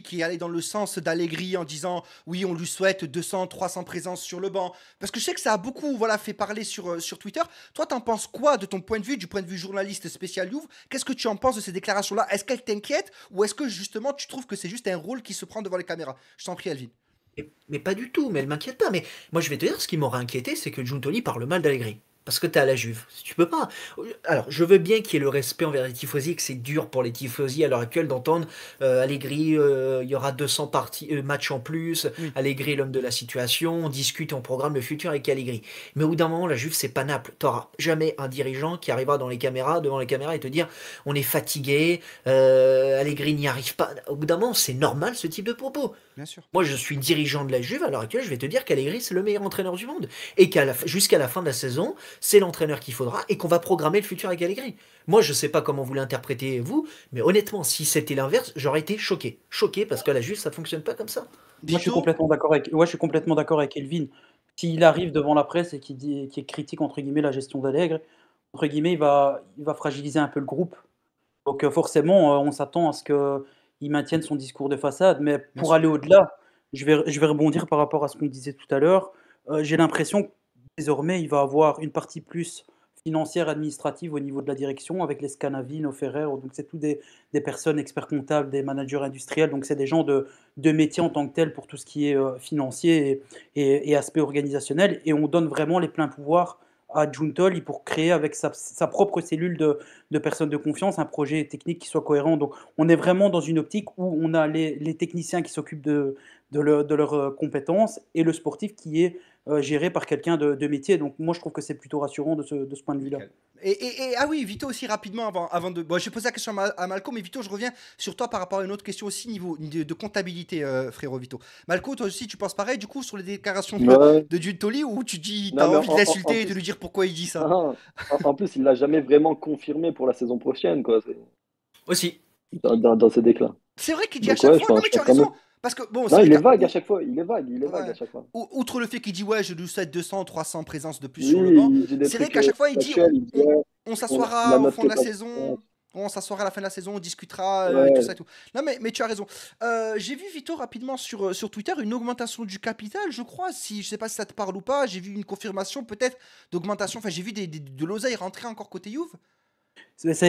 qui allaient dans le sens d'Allegri en disant oui, on lui souhaite 200, 300 présences sur le banc. Parce que je sais que ça a beaucoup voilà, fait parler sur, euh, sur Twitter. Toi, t'en penses quoi de ton point de vue, du point de vue journaliste spécial Louvre Qu'est-ce que tu en penses de ces déclarations-là Est-ce qu'elles t'inquiètent ou est-ce que justement tu trouves que c'est juste un rôle qui se prend devant les caméras. Je t'en prie, Alvin. Mais, mais, pas du tout, mais elle m'inquiète pas. Mais moi, je vais te dire, ce qui m'aurait inquiété, c'est que Juntoni parle mal d'Allegri parce que tu es à la Juve. Tu peux pas. Alors, je veux bien qu'il y ait le respect envers les tifosi, que c'est dur pour les tifosi à l'heure actuelle d'entendre euh, Allegri, euh, il y aura 200 euh, matchs en plus, Allegri l'homme de la situation, on discute, on programme le futur avec Allegri. Mais au bout d'un moment, la Juve, c'est pas Naples. n'auras jamais un dirigeant qui arrivera dans les caméras, devant les caméras et te dire on est fatigué, Allegri n'y arrive pas. Au bout d'un moment, c'est normal ce type de propos. Bien sûr. Moi, je suis dirigeant de la Juve à l'heure actuelle, je vais te dire qu'Allegri, c'est le meilleur entraîneur du monde. Et qu'à jusqu'à la fin de la saison, c'est l'entraîneur qu'il faudra et qu'on va programmer le futur avec Allegri. Moi, je ne sais pas comment vous l'interprétez, vous, mais honnêtement, si c'était l'inverse, j'aurais été choqué. Choqué parce que la juste, ça ne fonctionne pas comme ça. Moi, je suis complètement d'accord avec, ouais, je suis avec Elvin. S'il arrive devant la presse et qu'il dit... critique, entre guillemets, la gestion d'Allegri, entre guillemets, il va, il va fragiliser un peu le groupe. Donc euh, forcément, euh, on s'attend à ce qu'il maintienne son discours de façade. Mais pour aller au-delà, je vais, je vais rebondir par rapport à ce qu'on disait tout à l'heure. Euh, j'ai l'impression désormais, il va avoir une partie plus financière, administrative au niveau de la direction, avec les Scanavino, nos oh, Donc, c'est tout des, personnes, experts comptables, des managers industriels. Donc, c'est des gens de, de, métier en tant que tels pour tout ce qui est euh, financier et, aspect organisationnel. Et on donne vraiment les pleins pouvoirs à Juntol pour créer avec sa, propre cellule de, personnes de confiance un projet technique qui soit cohérent. Donc on est vraiment dans une optique où on a les, techniciens qui s'occupent de, de, leurs euh, compétences et le sportif qui est euh, géré par quelqu'un de, de, métier. Donc moi, je trouve que c'est plutôt rassurant de ce, de ce point de vue-là. Et, et, ah oui, Vito aussi rapidement avant, avant de... Bon, je posé la question à, Malco, mais Vito, je reviens sur toi par rapport à une autre question aussi niveau de, comptabilité, euh, frérot Vito. Malco, toi aussi, tu penses pareil du coup sur les déclarations de, de Toli ou tu dis, t'as envie de l'insulter et de lui dire pourquoi il dit ça ah, En plus, il l'a jamais vraiment confirmé pour la saison prochaine, quoi. Aussi. Dans, dans, dans C'est vrai qu'il dit à chaque fois, non, mais tu as raison. Parce que bon, non, il est vague à chaque fois. Il est vague, il est vague à chaque fois. Outre le fait qu'il dit ouais, je lui souhaite 200, 300 présences de plus sur le banc. C'est vrai qu'à chaque fois il euh, dit on, s'assoira au fond de la saison. On s'assoira à la fin de la saison, on discutera, euh, tout ça et tout. Non, mais, mais tu as raison. Euh, j'ai vu Vito rapidement sur, sur Twitter une augmentation du capital, je crois. Si, je sais pas si ça te parle ou pas. J'ai vu une confirmation peut-être d'augmentation. Enfin, j'ai vu des, de l'oseille rentrer encore côté Juve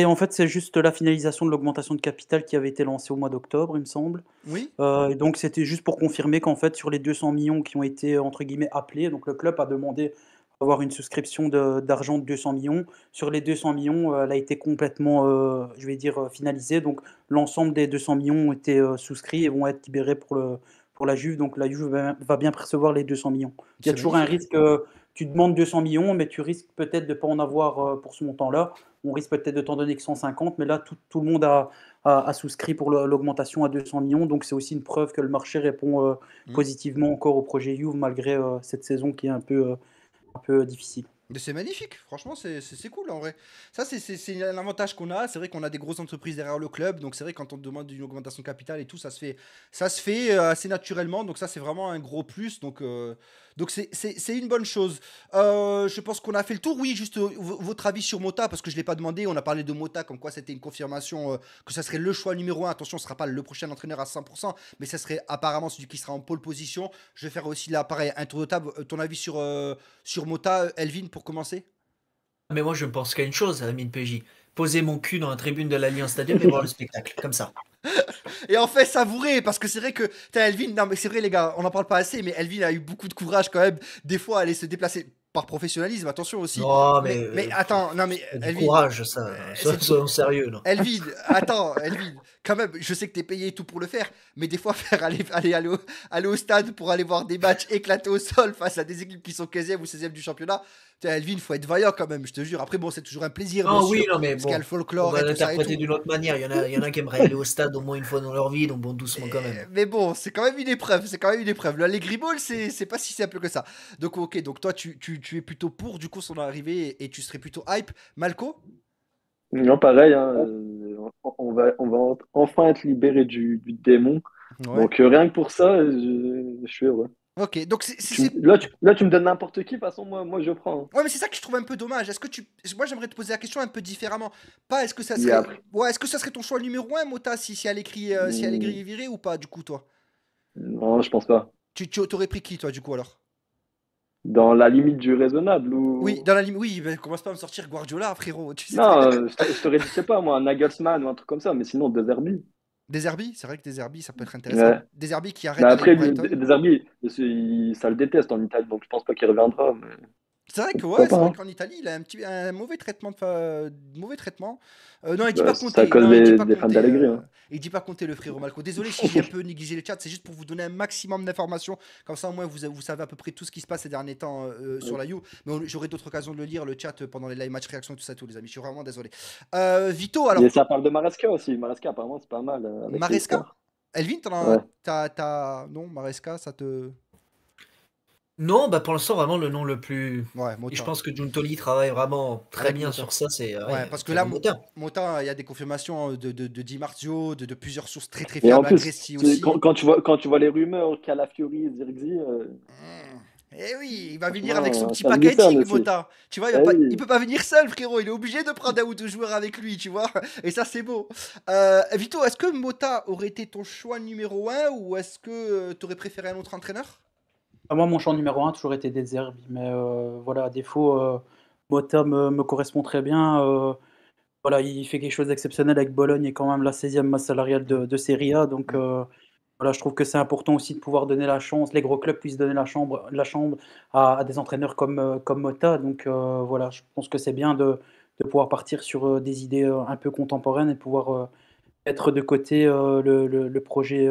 en fait, c'est juste la finalisation de l'augmentation de capital qui avait été lancée au mois d'octobre, il me semble. Oui. Euh, donc, c'était juste pour confirmer qu'en fait, sur les 200 millions qui ont été, entre guillemets, appelés, donc le club a demandé avoir une souscription d'argent de, 200 millions. Sur les 200 millions, euh, elle a été complètement, euh, je vais dire, finalisée. Donc, l'ensemble des 200 millions ont été souscrits et vont être libérés pour, le, pour la Juve. Donc, la Juve va, va bien percevoir les 200 millions. Il y a toujours un risque tu demandes 200 millions, mais tu risques peut-être de ne pas en avoir pour ce montant-là on risque peut-être de t'en donner que 150, mais là, tout, le monde a, souscrit pour l'augmentation à 200 millions. Donc, c'est aussi une preuve que le marché répond euh, mm. positivement encore au projet Juve, malgré euh, cette saison qui est un peu, euh, un peu difficile. C'est magnifique, franchement, c'est cool en vrai. Ça, c'est l'avantage qu'on a. C'est vrai qu'on a des grosses entreprises derrière le club, donc c'est vrai quand on demande une augmentation de capital et tout, ça se fait, ça se fait assez naturellement. Donc ça, c'est vraiment un gros plus. Donc donc c'est une bonne chose. Euh, je pense qu'on a fait le tour. Oui, juste euh, votre avis sur Mota, parce que je ne l'ai pas demandé. On a parlé de Mota, comme quoi c'était une confirmation euh, que ça serait le choix numéro 1. Attention, ce ne sera pas le prochain entraîneur à 100%, mais ça serait apparemment celui qui sera en pole position. Je vais faire aussi là, pareil, un tour de table. Ton avis sur, sur Mota, Elvin, pour commencer mais moi, je pense qu'à une chose, Amine PJ. Poser mon cul dans la tribune de l'Alliance Stadium et voir le spectacle, comme ça. et en fait, savourer, parce que c'est vrai que, t'as Elvin, non mais c'est vrai les gars, on n'en parle pas assez, mais Elvin a eu beaucoup de courage quand même, des fois, aller se déplacer par professionnalisme, attention aussi. mais, euh, attends, non mais... Elvin, courage, ça, euh, sérieux. Non. Elvin, attends, Elvin quand même, je sais que tu es payé tout pour le faire, mais des fois, faire aller, aller, aller, au, au stade pour aller voir des matchs éclatés au sol face à des équipes qui sont 15e ou 16e du championnat, Elvin, il faut être vaillant quand même, je te jure. Après, bon, c'est toujours un plaisir. Ah oui, non, mais bon, folklore. On va l'interpréter d'une autre manière. Il y, en a, il y en a qui aimeraient aller au stade au moins une fois dans leur vie, donc bon, doucement quand même. Mais bon, c'est quand même une épreuve. C'est quand même une épreuve. Le Ball, c'est pas si simple que ça. Donc, ok, donc toi, tu, tu, es plutôt pour du coup son arrivée et, tu serais plutôt hype. Malco Non, pareil. Hein, oh. euh, on va, on va enfin être libéré du, démon. Donc euh, rien que pour ça, je, suis heureux. Ok, donc Là, tu, me donnes n'importe qui, de toute façon, moi, je prends. Hein. Ouais, mais c'est ça que je trouve un peu dommage. Est-ce que tu... Moi, j'aimerais te poser la question un peu différemment. Pas est-ce que ça serait... est-ce que ça serait ton choix numéro un, Mota, si, si écrit écrit euh, si est hmm. virée ou pas, du coup, toi Non, je pense pas. Tu, tu aurais pris qui, toi, du coup, alors dans la limite du raisonnable. Ou... Oui, dans la limite. Oui, commence pas à me sortir Guardiola, frérot. Tu sais non, je ne te pas, moi, un Nagelsmann ou un truc comme ça, mais sinon, deux Herbies. Des c'est vrai que des ça peut être intéressant. Ouais. Des qui arrête. après, des Herbies, ça le déteste en Italie, donc je pense pas qu'il reviendra. C'est vrai hein. qu'en Italie, il a un, petit, un mauvais traitement. De, mauvais traitement. Euh, non, il dit bah, pas compter. dit pas compter euh, hein. dit pas compter le frérot Malco. Désolé si j'ai un peu négligé le chat, c'est juste pour vous donner un maximum d'informations. Comme ça, au moins, vous, vous savez à peu près tout ce qui se passe ces derniers temps euh, sur la You. Mais j'aurai d'autres occasions de le lire, le chat, pendant les live match réactions, tout ça, tout, les amis. Je suis vraiment désolé. Vito, alors. ça parle de Maresca aussi. Maresca, apparemment, c'est pas mal. Maresca Elvin, t'as. Non, Maresca, ça te. Non, bah pour l'instant, vraiment le nom le plus. Ouais, je pense que Juntoli travaille vraiment très bien sur ça. C'est, ouais, parce que là, Mota, Mota, il y a des confirmations hein, de, de Di Marzio, de, plusieurs sources très très fiables, aussi. Quand, quand, tu vois, quand tu vois les rumeurs Fiori et Zirgzi. Euh, mmh. Eh oui, il va venir avec son petit packaging, Mota. Tu vois, il, ne eh peut pas venir seul, frérot. Il est obligé de prendre un ou deux joueurs avec lui, tu vois. Et ça, c'est beau. Euh, Vito, est-ce que Mota aurait été ton choix numéro un ou est-ce que euh, tu aurais préféré un autre entraîneur moi, mon champ numéro un a toujours été des herbes, mais euh, voilà, à défaut, Mota euh, euh, me, correspond très bien. voilà, il fait quelque chose d'exceptionnel avec Bologne et quand même la 16e masse salariale de, Serie A. Donc voilà, je trouve que c'est important aussi de pouvoir donner la chance, les gros clubs puissent donner la, chambre, la chambre à, des entraîneurs comme, comme Mota. Donc voilà, je pense que c'est bien de, pouvoir partir sur des idées un peu contemporaines et pouvoir mettre de côté le, le, le, projet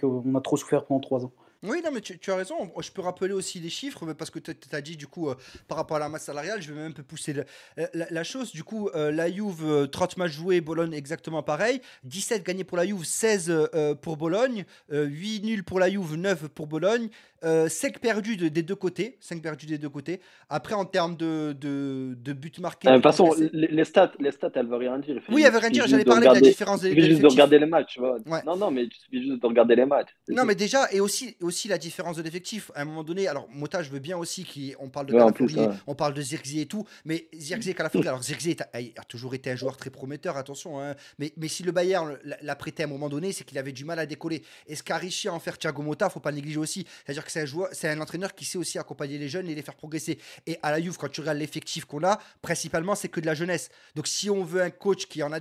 qu'on a trop souffert pendant trois ans. Oui, non, mais tu, as raison. Je peux rappeler aussi les chiffres, mais parce que tu as dit, du coup, euh, par rapport à la masse salariale, je vais même un peu pousser euh, la, chose. Du coup, euh, la Juve, 30 matchs joués, Bologne exactement pareil. 17 gagnés pour la Juve, 16 pour Bologne, 8 nuls pour la Juve, 9 pour Bologne, 5 euh, perdus des deux côtés. 5 perdus des deux côtés. Après, en termes de, de, de buts marqués. Euh, de toute façon, les, stats, les stats, elles ne veulent rien dire. Oui, elles ne veulent rien dire. J'allais parler de, la différence des. Il de regarder les matchs. vois. Non, non, mais il suffit juste de regarder les matchs. Non, mais déjà, et aussi, aussi la différence de l'effectif. À un moment donné, alors, Mota, je veux bien aussi qu'on parle de ouais, on parle de Zirkzee et tout. Mais Zirkzee la alors Zirkzee a, toujours été un joueur très prometteur, attention. Hein. mais, mais si le Bayern l'a prêté à un moment donné, c'est qu'il avait du mal à décoller. Et ce qu'a réussi à en faire Thiago Mota, faut pas négliger aussi. C'est-à-dire c'est un, c'est un entraîneur qui sait aussi accompagner les jeunes et les faire progresser. Et à la Juve, quand tu regardes l'effectif qu'on a, principalement, c'est que de la jeunesse. Donc si on veut un coach qui est en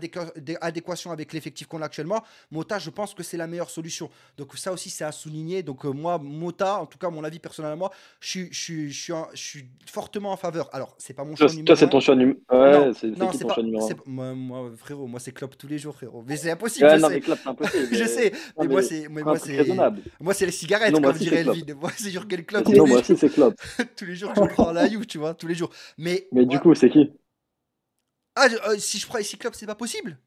adéquation avec l'effectif qu'on a actuellement, Mota, je pense que c'est la meilleure solution. Donc ça aussi, c'est à souligner. Donc euh, moi, Mota, en tout cas, mon avis personnel moi, je, je, je suis fortement en faveur. Alors, c'est pas mon choix toi, c'est ton choix numéro ouais, c'est, ton choix numéro moi, frérot, moi, c'est Klopp tous les jours, frérot. Mais c'est impossible. je sais. Mais moi, c'est, moi, c'est, moi, c'est les cigarettes, comme dirait vide c'est quel club moi aussi, c'est Klopp. tous les jours, je prends la You, tu vois, tous les jours. Mais, mais du coup, c'est qui Ah, euh, si je prends ici club, c'est pas possible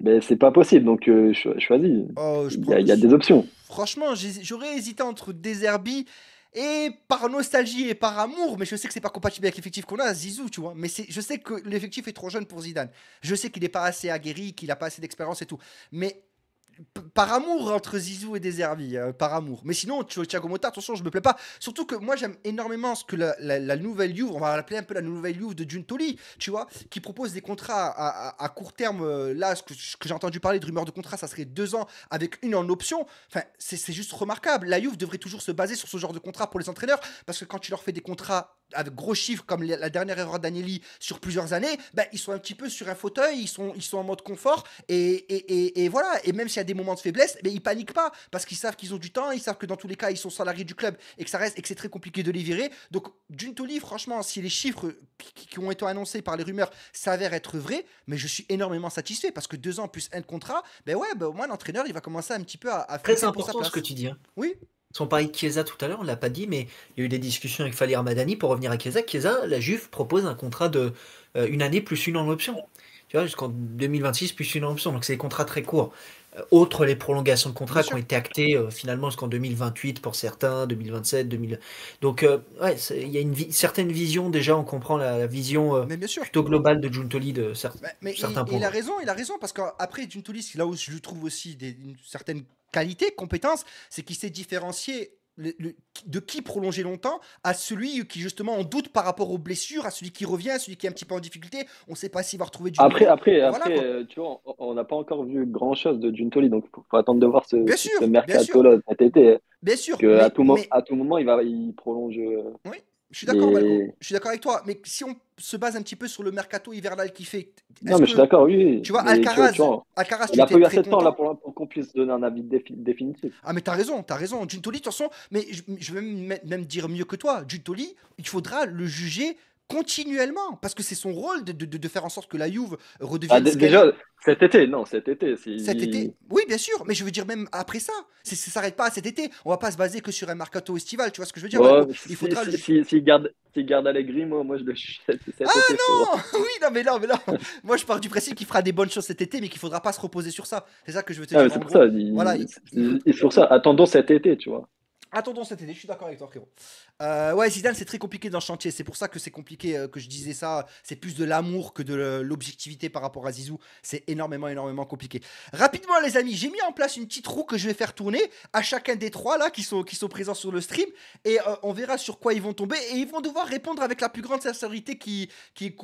mais c'est pas possible, donc euh, oh, je, choisis. il, y a, des options. Franchement, j'aurais hésité entre Deserbi et par nostalgie et par amour, mais je sais que c'est pas compatible avec l'effectif qu'on a, Zizou, tu vois. Mais je sais que l'effectif est trop jeune pour Zidane. Je sais qu'il n'est pas assez aguerri, qu'il n'a pas assez d'expérience et tout. Mais par amour entre Zizou et Deservi, euh, par amour. Mais sinon, Thiago Motta, attention, je ne me plais pas. Surtout que moi, j'aime énormément ce que la, nouvelle Juve on va l'appeler un peu la nouvelle Juve de Juntoli, tu vois, qui propose des contrats à, court terme. Euh, là, ce que, j'ai entendu parler de rumeurs de contrat, ça serait deux ans avec une en option. Enfin, c'est juste remarquable. La Juve devrait toujours se baser sur ce genre de contrat pour les entraîneurs, parce que quand tu leur fais des contrats avec gros chiffres comme la dernière erreur d'Agnelli sur plusieurs années, ben, ils sont un petit peu sur un fauteuil, ils sont, ils sont en mode confort, et, voilà. Et même s'il des moments de faiblesse, mais ils paniquent pas parce qu'ils savent qu'ils ont du temps, ils savent que dans tous les cas ils sont salariés du club et que ça reste et que c'est très compliqué de les virer. Donc d'une Juntoli, franchement, si les chiffres qui, ont été annoncés par les rumeurs s'avèrent être vrais, mais je suis énormément satisfait parce que deux ans plus un contrat, ben ouais, ben au moins l'entraîneur il va commencer un petit peu à, à faire Très important ce que tu dis. Hein. Oui. Son pari Chiesa tout à l'heure, on l'a pas dit, mais il y a eu des discussions avec Fali Madani pour revenir à Chiesa. Chiesa, la Juve propose un contrat de euh, une année plus une en option. Tu vois, jusqu'en 2026 plus une en option. Donc c'est des contrats très courts. Euh, autre, les prolongations de contrats qui ont été actées euh, finalement jusqu'en 2028 pour certains, 2027, 2000. Donc, euh, ouais, il y a une certaine vision déjà, on comprend la, vision plutôt globale de Juntoli de mais, certains il, il, a raison, il a raison, parce qu'après Juntoli, là où je trouve aussi des, une certaine qualité, compétence, c'est qu'il s'est différencié de qui prolonger longtemps à celui qui justement en doute par rapport aux blessures, à celui qui revient, à celui qui est un petit peu en difficulté. On sait pas s'il va retrouver du. Après, après, après euh, tu vois, on n'a pas encore vu grand chose de Juntoli, donc faut attendre de voir ce, mercato été. Hein. Bien sûr. Que à, tout à, tout moment, il va, il prolonge. Euh, oui. Je suis d'accord, je suis d'accord avec toi, mais si on se base un petit peu sur le mercato hivernal qui fait. Non, mais je suis d'accord, oui. Tu vois, Alcaraz, tu Alcaraz, tu a pas eu assez de temps là pour, qu'on puisse donner un avis définitif. Ah, mais t'as raison, t'as raison. Gintoli, de toute façon, mais je, vais même, dire mieux que toi. Gintoli, il faudra le juger continuellement, parce que c'est son rôle de, faire en sorte que la Juve redevienne. Ah, déjà, cet été, non, cet été. Cet été, oui, bien sûr, mais je veux dire même après ça, ça s'arrête pas à cet été. On va pas se baser que sur un mercato estival, tu vois ce que je veux dire Il faudra. S'il garde, garde Allegri, moi, je le suis Ah non Oui, non, mais là, mais là, moi je pars du principe qu'il fera des bonnes choses cet été, mais qu'il faudra pas se reposer sur ça. C'est ça que je veux te ah, dire. C'est pour ça. Attendons cet été, tu vois. Attendons cet été, je suis d'accord avec toi, frérot. Euh, ouais, Zidane, c'est très compliqué dans le chantier. C'est pour ça que c'est compliqué euh, que je disais ça. C'est plus de l'amour que de l'objectivité par rapport à Zizou. C'est énormément, énormément compliqué. Rapidement, les amis, j'ai mis en place une petite roue que je vais faire tourner à chacun des trois là qui sont, qui sont présents sur le stream. Et euh, on verra sur quoi ils vont tomber. Et ils vont devoir répondre avec la plus grande sincérité qu'on qui,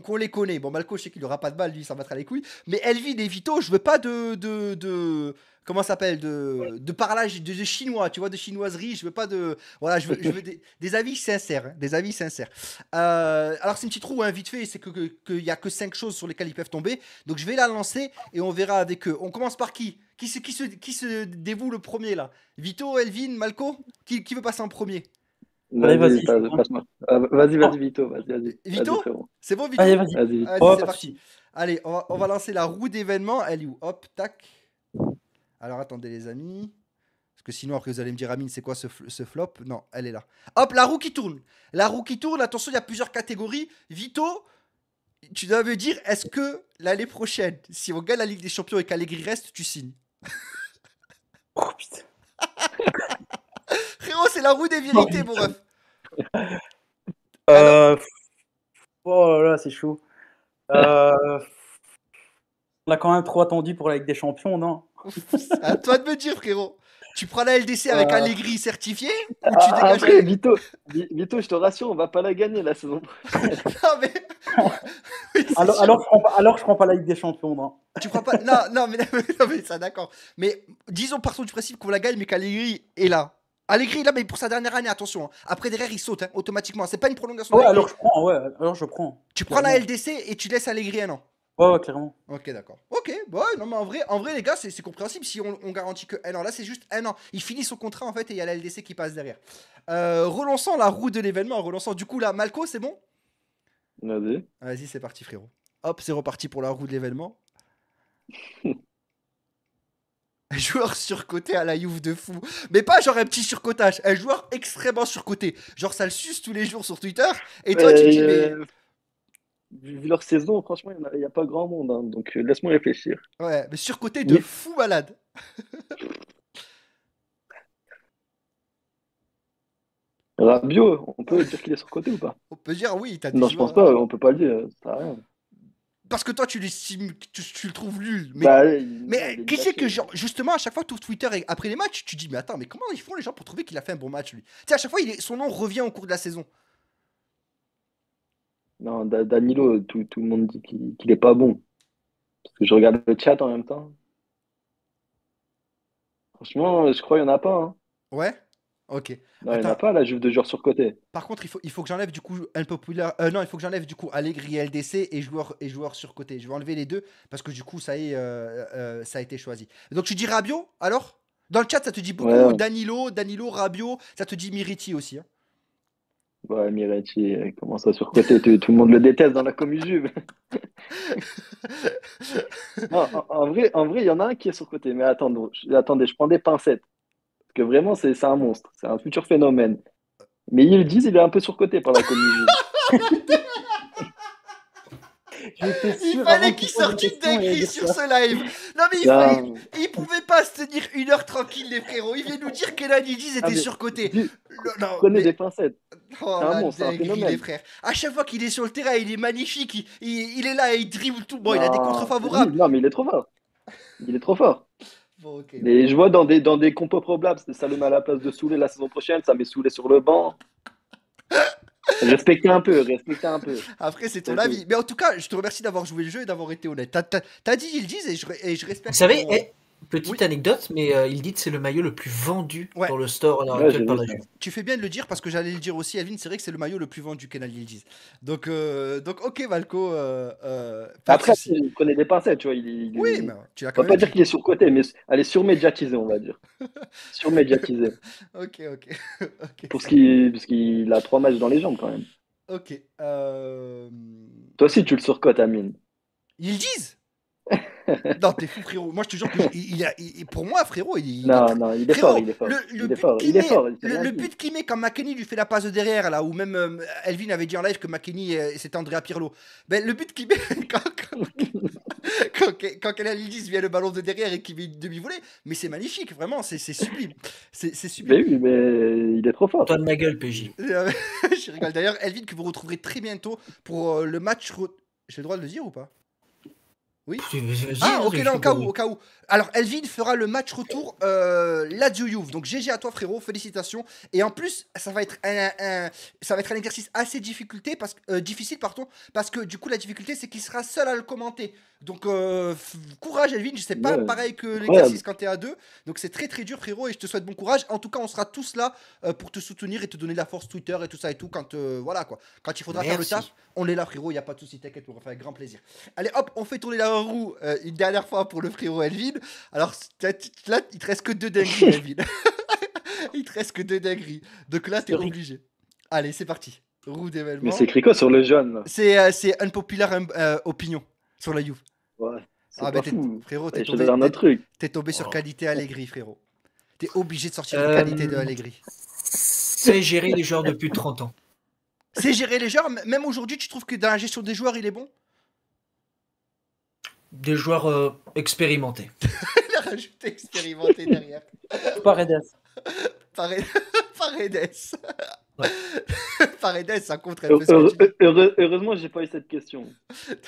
qu'on les connaît. Bon, Malco, je sais qu'il n'aura pas de balle, lui, ça va à les couilles. Mais Elvin et Vito, je veux pas de, de, de comment s'appelle de, de parlage de, chinois, tu vois, de chinoiserie. Je veux pas de voilà, je veux, des, avis sincères, hein, des avis sincères. Euh, alors c'est une petite roue hein, vite fait, c'est que qu'il y a que cinq choses sur lesquelles ils peuvent tomber. Donc je vais la lancer et on verra avec eux. On commence par qui qui se, qui, se, qui se dévoue le premier là Vito, Elvin, Malco qui, veut passer en premier vas-y, vas-y, Vito, Vito C'est bon, Vito Allez, vas-y, c'est parti. Allez, on va, on va lancer la roue d'événements. Elle est où Hop, tac. Alors attendez les amis. Parce que sinon, après, vous allez me dire, Amine, c'est quoi ce, flop Non, elle est là. Hop, la roue qui tourne. La roue qui tourne. Attention, il y a plusieurs catégories. Vito, tu dois me dire, est-ce que l'année prochaine, si on gagne la Ligue des Champions et qu'Allegri reste, tu signes Oh putain. Frérot, c'est la roue des vérités, mon ref. Euh, oh là, c'est chaud. Euh, on a quand même trop attendu pour la Ligue des Champions, non à toi de me dire, frérot. Tu prends la LDC avec Allegri certifié ou tu ah, dégages Vito, je te rassure, on va pas la gagner la saison. alors, alors, je prends pas, prends pas la Ligue des Champions. Non, tu prends pas... non, non, mais, ça, d'accord. Mais disons, partons du principe qu'on la gagne, mais qu'Allegri est là. Allegri là, mais pour sa dernière année, attention. Hein. Après, derrière, il saute hein, automatiquement. C'est pas une prolongation. Ouais, alors je prends. Ouais, alors je prends. Tu prends la LDC et tu laisses Allegri un an. Ouais, clairement. Ok, d'accord. Ok, bon bah non, mais en vrai, en vrai les gars, c'est compréhensible si on, garantit que un an. Là, c'est juste un an. Il finit son contrat, en fait, et il y a la LDC qui passe derrière. Euh, relançant la roue de l'événement, relançant. Du coup, là, Malco, c'est bon Vas-y. Vas-y, c'est parti, frérot. Hop, c'est reparti pour la roue de l'événement. joueur surcoté à la Youf de fou. Mais pas genre un petit surcotage, un joueur extrêmement surcoté. Genre ça le suce tous les jours sur Twitter. Et toi, tu dis, euh, vu leur saison, franchement, il n'y a, pas grand monde. Hein. donc euh, laisse-moi réfléchir. Ouais, mais surcoté de fou malade. Bio, on peut dire qu'il est surcoté ou pas On peut dire oui. non, je pense pas, hein. on peut pas le dire. Ça rien. Parce que toi, tu tu, le trouves nul. Mais, bah, mais qu'est-ce que, genre, justement, à chaque fois, tout Twitter, après les matchs, tu dis, mais attends, mais comment ils font les gens pour trouver qu'il a fait un bon match, lui Tu sais, à chaque fois, il son nom revient au cours de la saison. Non, Danilo, tout, le monde dit qu'il n'est pas bon. Parce que je regarde le chat en même temps. Franchement, je crois qu'il n'y en a pas. Hein. Ouais Ok. Non, il n'y en a pas la juve de joueurs sur côté. Par contre, il faut, il faut que j'enlève du coup un populaire. Euh, non, il faut que j'enlève du coup Allegri, LDC et joueurs et joueur sur côté. Je vais enlever les deux parce que du coup, ça, est, euh, euh, ça a été choisi. Donc tu dis Rabio alors Dans le chat, ça te dit beaucoup Danilo, Danilo, Rabio. Ça te dit Miriti aussi. Hein. Miretti euh, commence à surcoter. tout, le monde le déteste dans la commune. non, en, vrai, en vrai, il y en a un qui est surcoté. Mais attendez, attendez je prends des pincettes. Parce que vraiment, c'est un monstre. C'est un futur phénomène. Mais ils le disent, il est un peu surcoté par la commu-jube. il fallait qu'il sorte une dinguerie sur ce live. Non, mais il, pouvait pas se tenir une heure tranquille, les frérots. Il vient nous dire qu'Eladidis ah, était surcoté. Non, connais des pincettes. ah, oh, bon, dinguerie, les frères. À chaque fois qu'il est sur le terrain, il est magnifique. Il, est là et il dribble tout. Bon, il a des ah, contre-favorables. Non, mais il est trop fort. Il est trop fort. Mais je vois dans des, dans des compos probables, c'est Salem à la place de Soulé la saison prochaine, ça met Soulé sur le banc. Respectez un peu, respectez un peu. Après, c'est ton avis. Mais en tout cas, je te remercie d'avoir joué le jeu et d'avoir été honnête. T'as dit ils disent et je, et je respecte. Vous savez, eh, Petite anecdote, mais euh, il dit que c'est le maillot le plus vendu dans le store Tu fais bien de le dire parce que j'allais le dire aussi, Alvin. C'est vrai que c'est le maillot le plus vendu Canal disent. Donc, euh, donc ok, Valco. Euh, Après, il connaît des pincettes, tu vois. Il, oui, mais tu as On pas dire qu'il est surcoté, mais elle est surmédiatisée, on va dire. surmédiatisée. ok, ok. Pour ce qui... Parce qu'il a trois matchs dans les jambes quand même. Ok. Toi aussi, tu le surcotes, Amine. disent non, t'es fou, frérot. Moi, je te jure que il, a, pour moi, frérot, il. il est fort, il est fort. Le, il, est fort, Le, but qu'il met quand McKenny lui fait la passe de derrière, là, ou même euh, Elvin avait dit en live que McKenny, euh, c'était Andrea Pirlo. Ben, le but qu'il met quand, quand, quand, quand, vient le ballon de derrière et qu'il met demi-volée, mais c'est magnifique, vraiment, c'est sublime. C'est sublime. Mais ben oui, mais il est trop fort. Toi de ma gueule, PJ. Euh, je rigole. D'ailleurs, Elvin, que vous retrouverez très bientôt pour euh, le match. J'ai le droit de le dire ou pas oui. Ah, ok, non au cas où, au cas où. Alors, Elvin fera le match retour euh, là Donc, GG à toi, frérot. Félicitations. Et en plus, ça va être un, ça va être un exercice assez difficulté parce, que euh, difficile. Pardon, parce que du coup, la difficulté, c'est qu'il sera seul à le commenter. Donc, euh, courage, Elvin. Je sais pas, pareil que l'exercice quand t'es à deux. Donc, c'est très, très dur, frérot. Et je te souhaite bon courage. En tout cas, on sera tous là euh, pour te soutenir et te donner la force Twitter et tout ça et tout. Quand, voilà, quoi. quand il faudra faire le taf, on est là, frérot. Il n'y a pas de souci. T'inquiète, on va faire avec grand plaisir. Allez, hop, on fait tourner la roue une dernière fois pour le frérot Elvin. Alors là, il te reste que deux dingueries, il te reste que deux dingueries. Donc là, t'es obligé. Allez, c'est parti. Roue Mais c'est écrit quoi sur le jeune C'est euh, un c'est euh, opinion sur la You. Ouais. frérot, t'es tombé, sur oh. qualité Allegri, frérot. T'es obligé de sortir de euh, qualité de Allegri. C'est gérer les joueurs depuis 30 ans. C'est gérer les joueurs. Même aujourd'hui, tu trouves que dans la gestion des joueurs, il est bon des joueurs euh, expérimentés. Il a rajouté expérimenté derrière. Paredes. Paredes. Paredes. Ouais. ça compte heureusement, j'ai pas eu cette question.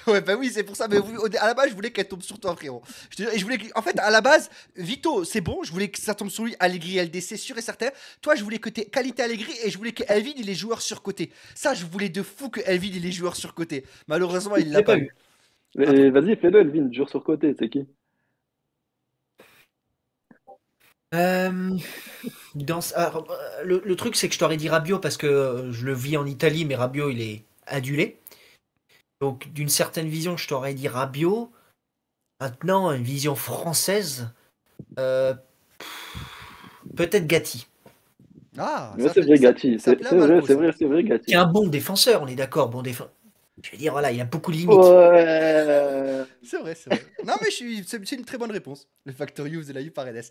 ouais, bah oui, c'est pour ça. Mais à la base, je voulais qu'elle tombe sur toi, frérot. Je, voulais, en fait, à la base, Vito, c'est bon. Je voulais que ça tombe sur lui. Allegri, LD, c'est sûr et certain. Toi, je voulais que t'aies qualité Allegri et je voulais que Elvin, les joueurs sur côté Ça, je voulais de fou que Elvin, les joueurs sur côté Malheureusement, il l'a pas, eu. Vas-y, fais-le, Elvin, jure sur côté, c'est qui euh, dans, euh, le, truc, c'est que je t'aurais dit Rabio parce que euh, je le vis en Italie, mais Rabio, il est adulé. Donc, d'une certaine vision, je t'aurais dit Rabio. Maintenant, une vision française, peut-être Gatti. Ah, c'est vrai, Gatti. C'est vrai, c'est vrai, un bon défenseur, on est d'accord. Bon défenseur je veux dire, voilà, il y a beaucoup de limites. Euh, c'est vrai, c'est vrai. Non, mais je suis, c'est une très bonne réponse. Le Factor You, vous la par Enes.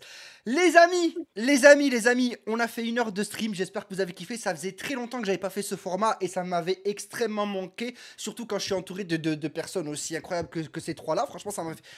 Les amis, les amis, les amis, on a fait une heure de stream. J'espère que vous avez kiffé. Ça faisait très longtemps que j'avais pas fait ce format et ça m'avait extrêmement manqué. Surtout quand je suis entouré de, de, personnes aussi incroyables que, que ces trois-là. Franchement,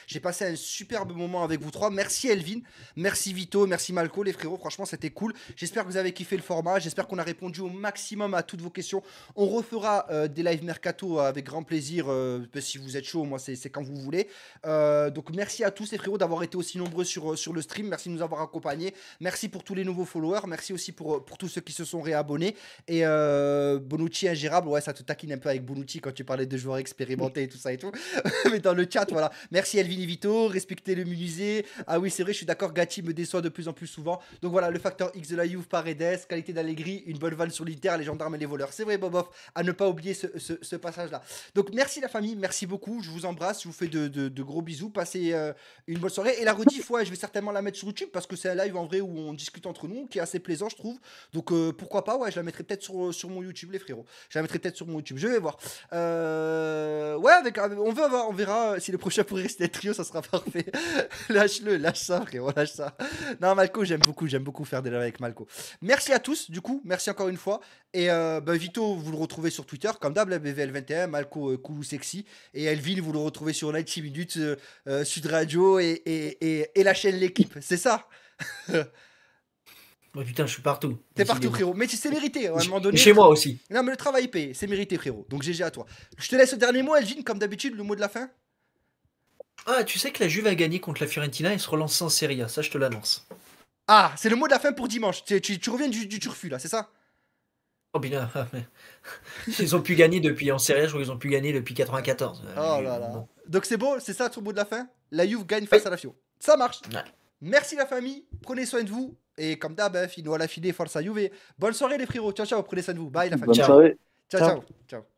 j'ai passé un superbe moment avec vous trois. Merci Elvin, merci Vito, merci Malco, les frérots. Franchement, c'était cool. J'espère que vous avez kiffé le format. J'espère qu'on a répondu au maximum à toutes vos questions. On refera euh, des live mercato avec grand plaisir. Euh, si vous êtes chaud, moi, c'est, c'est quand vous voulez. Euh, donc merci à tous les frérots d'avoir été aussi nombreux sur, euh, sur le stream. Merci de nous avoir accompagnés. Merci pour tous les nouveaux followers. Merci aussi pour, euh, pour tous ceux qui se sont réabonnés. Et euh, Bonucci ingérable, ouais, ça te taquine un peu avec Bonucci quand tu parlais de joueurs expérimentés et tout ça et tout. Mais dans le chat, voilà. Merci Elvin Vito, respectez le musée. Ah oui, c'est vrai, je suis d'accord, Gatti me déçoit de plus en plus souvent. Donc voilà, le facteur X de la Juve, Paredes, qualité d'Allegri, une bonne vanne sur l'Inter, les gendarmes et les voleurs. C'est vrai, Boboff, à ne pas oublier ce, ce passage-là. Donc merci la famille, merci beaucoup, je vous embrasse, je vous fais de, gros bisous, passez euh, une bonne soirée. Et la rediff, ouais, je vais certainement la mettre sur YouTube parce que c'est un live en vrai où on discute entre nous, qui est assez plaisant, je trouve. Donc euh, pourquoi pas, ouais, je la mettrai peut-être sur, euh, sur mon YouTube, les frérots. Je la mettrai peut-être sur mon YouTube, je vais voir. ouais, avec, on, veut on verra si le prochain pourrait rester trio, ça sera parfait. Lâche-le, lâche ça, frérot, lâche ça. Non, Malco, j'aime beaucoup, j'aime beaucoup faire des lives avec Malco. Merci à tous, du coup, merci encore une fois. Et bah, Vito, vous le retrouvez sur Twitter, comme d'hab, BVL21, Malco, cool sexy. Et Elvin, vous le retrouvez sur 6 minutes, euh, euh, Sud Radio et, la chaîne L'équipe. C'est ça Oh putain, je suis partout. T'es partout, frérot. Mais c'est mérité. Hein, à un moment donné. Chez moi aussi. Non, mais le travail payé C'est mérité, frérot. Donc GG à toi. Je te laisse le dernier mot, Elgin, comme d'habitude, le mot de la fin. Ah, tu sais que la Juve a gagné contre la Fiorentina et se relance en Serie A. Ça, je te l'annonce. Ah, c'est le mot de la fin pour dimanche. Tu, reviens du, du turfu, là, c'est ça Oh bien, ils ont pu gagner depuis en A, je crois qu'ils ont pu gagner depuis 94. Oh là là. Donc c'est beau, c'est ça le bout de la fin. La Juve gagne face à la Fio. Ça marche. Merci la famille, prenez soin de vous. Et comme d'hab, il à la filée, force à Juve. Bonne soirée les frérots. Ciao, ciao, prenez soin de vous. Bye la famille. Bonne ciao. Soirée. ciao, ciao. ciao.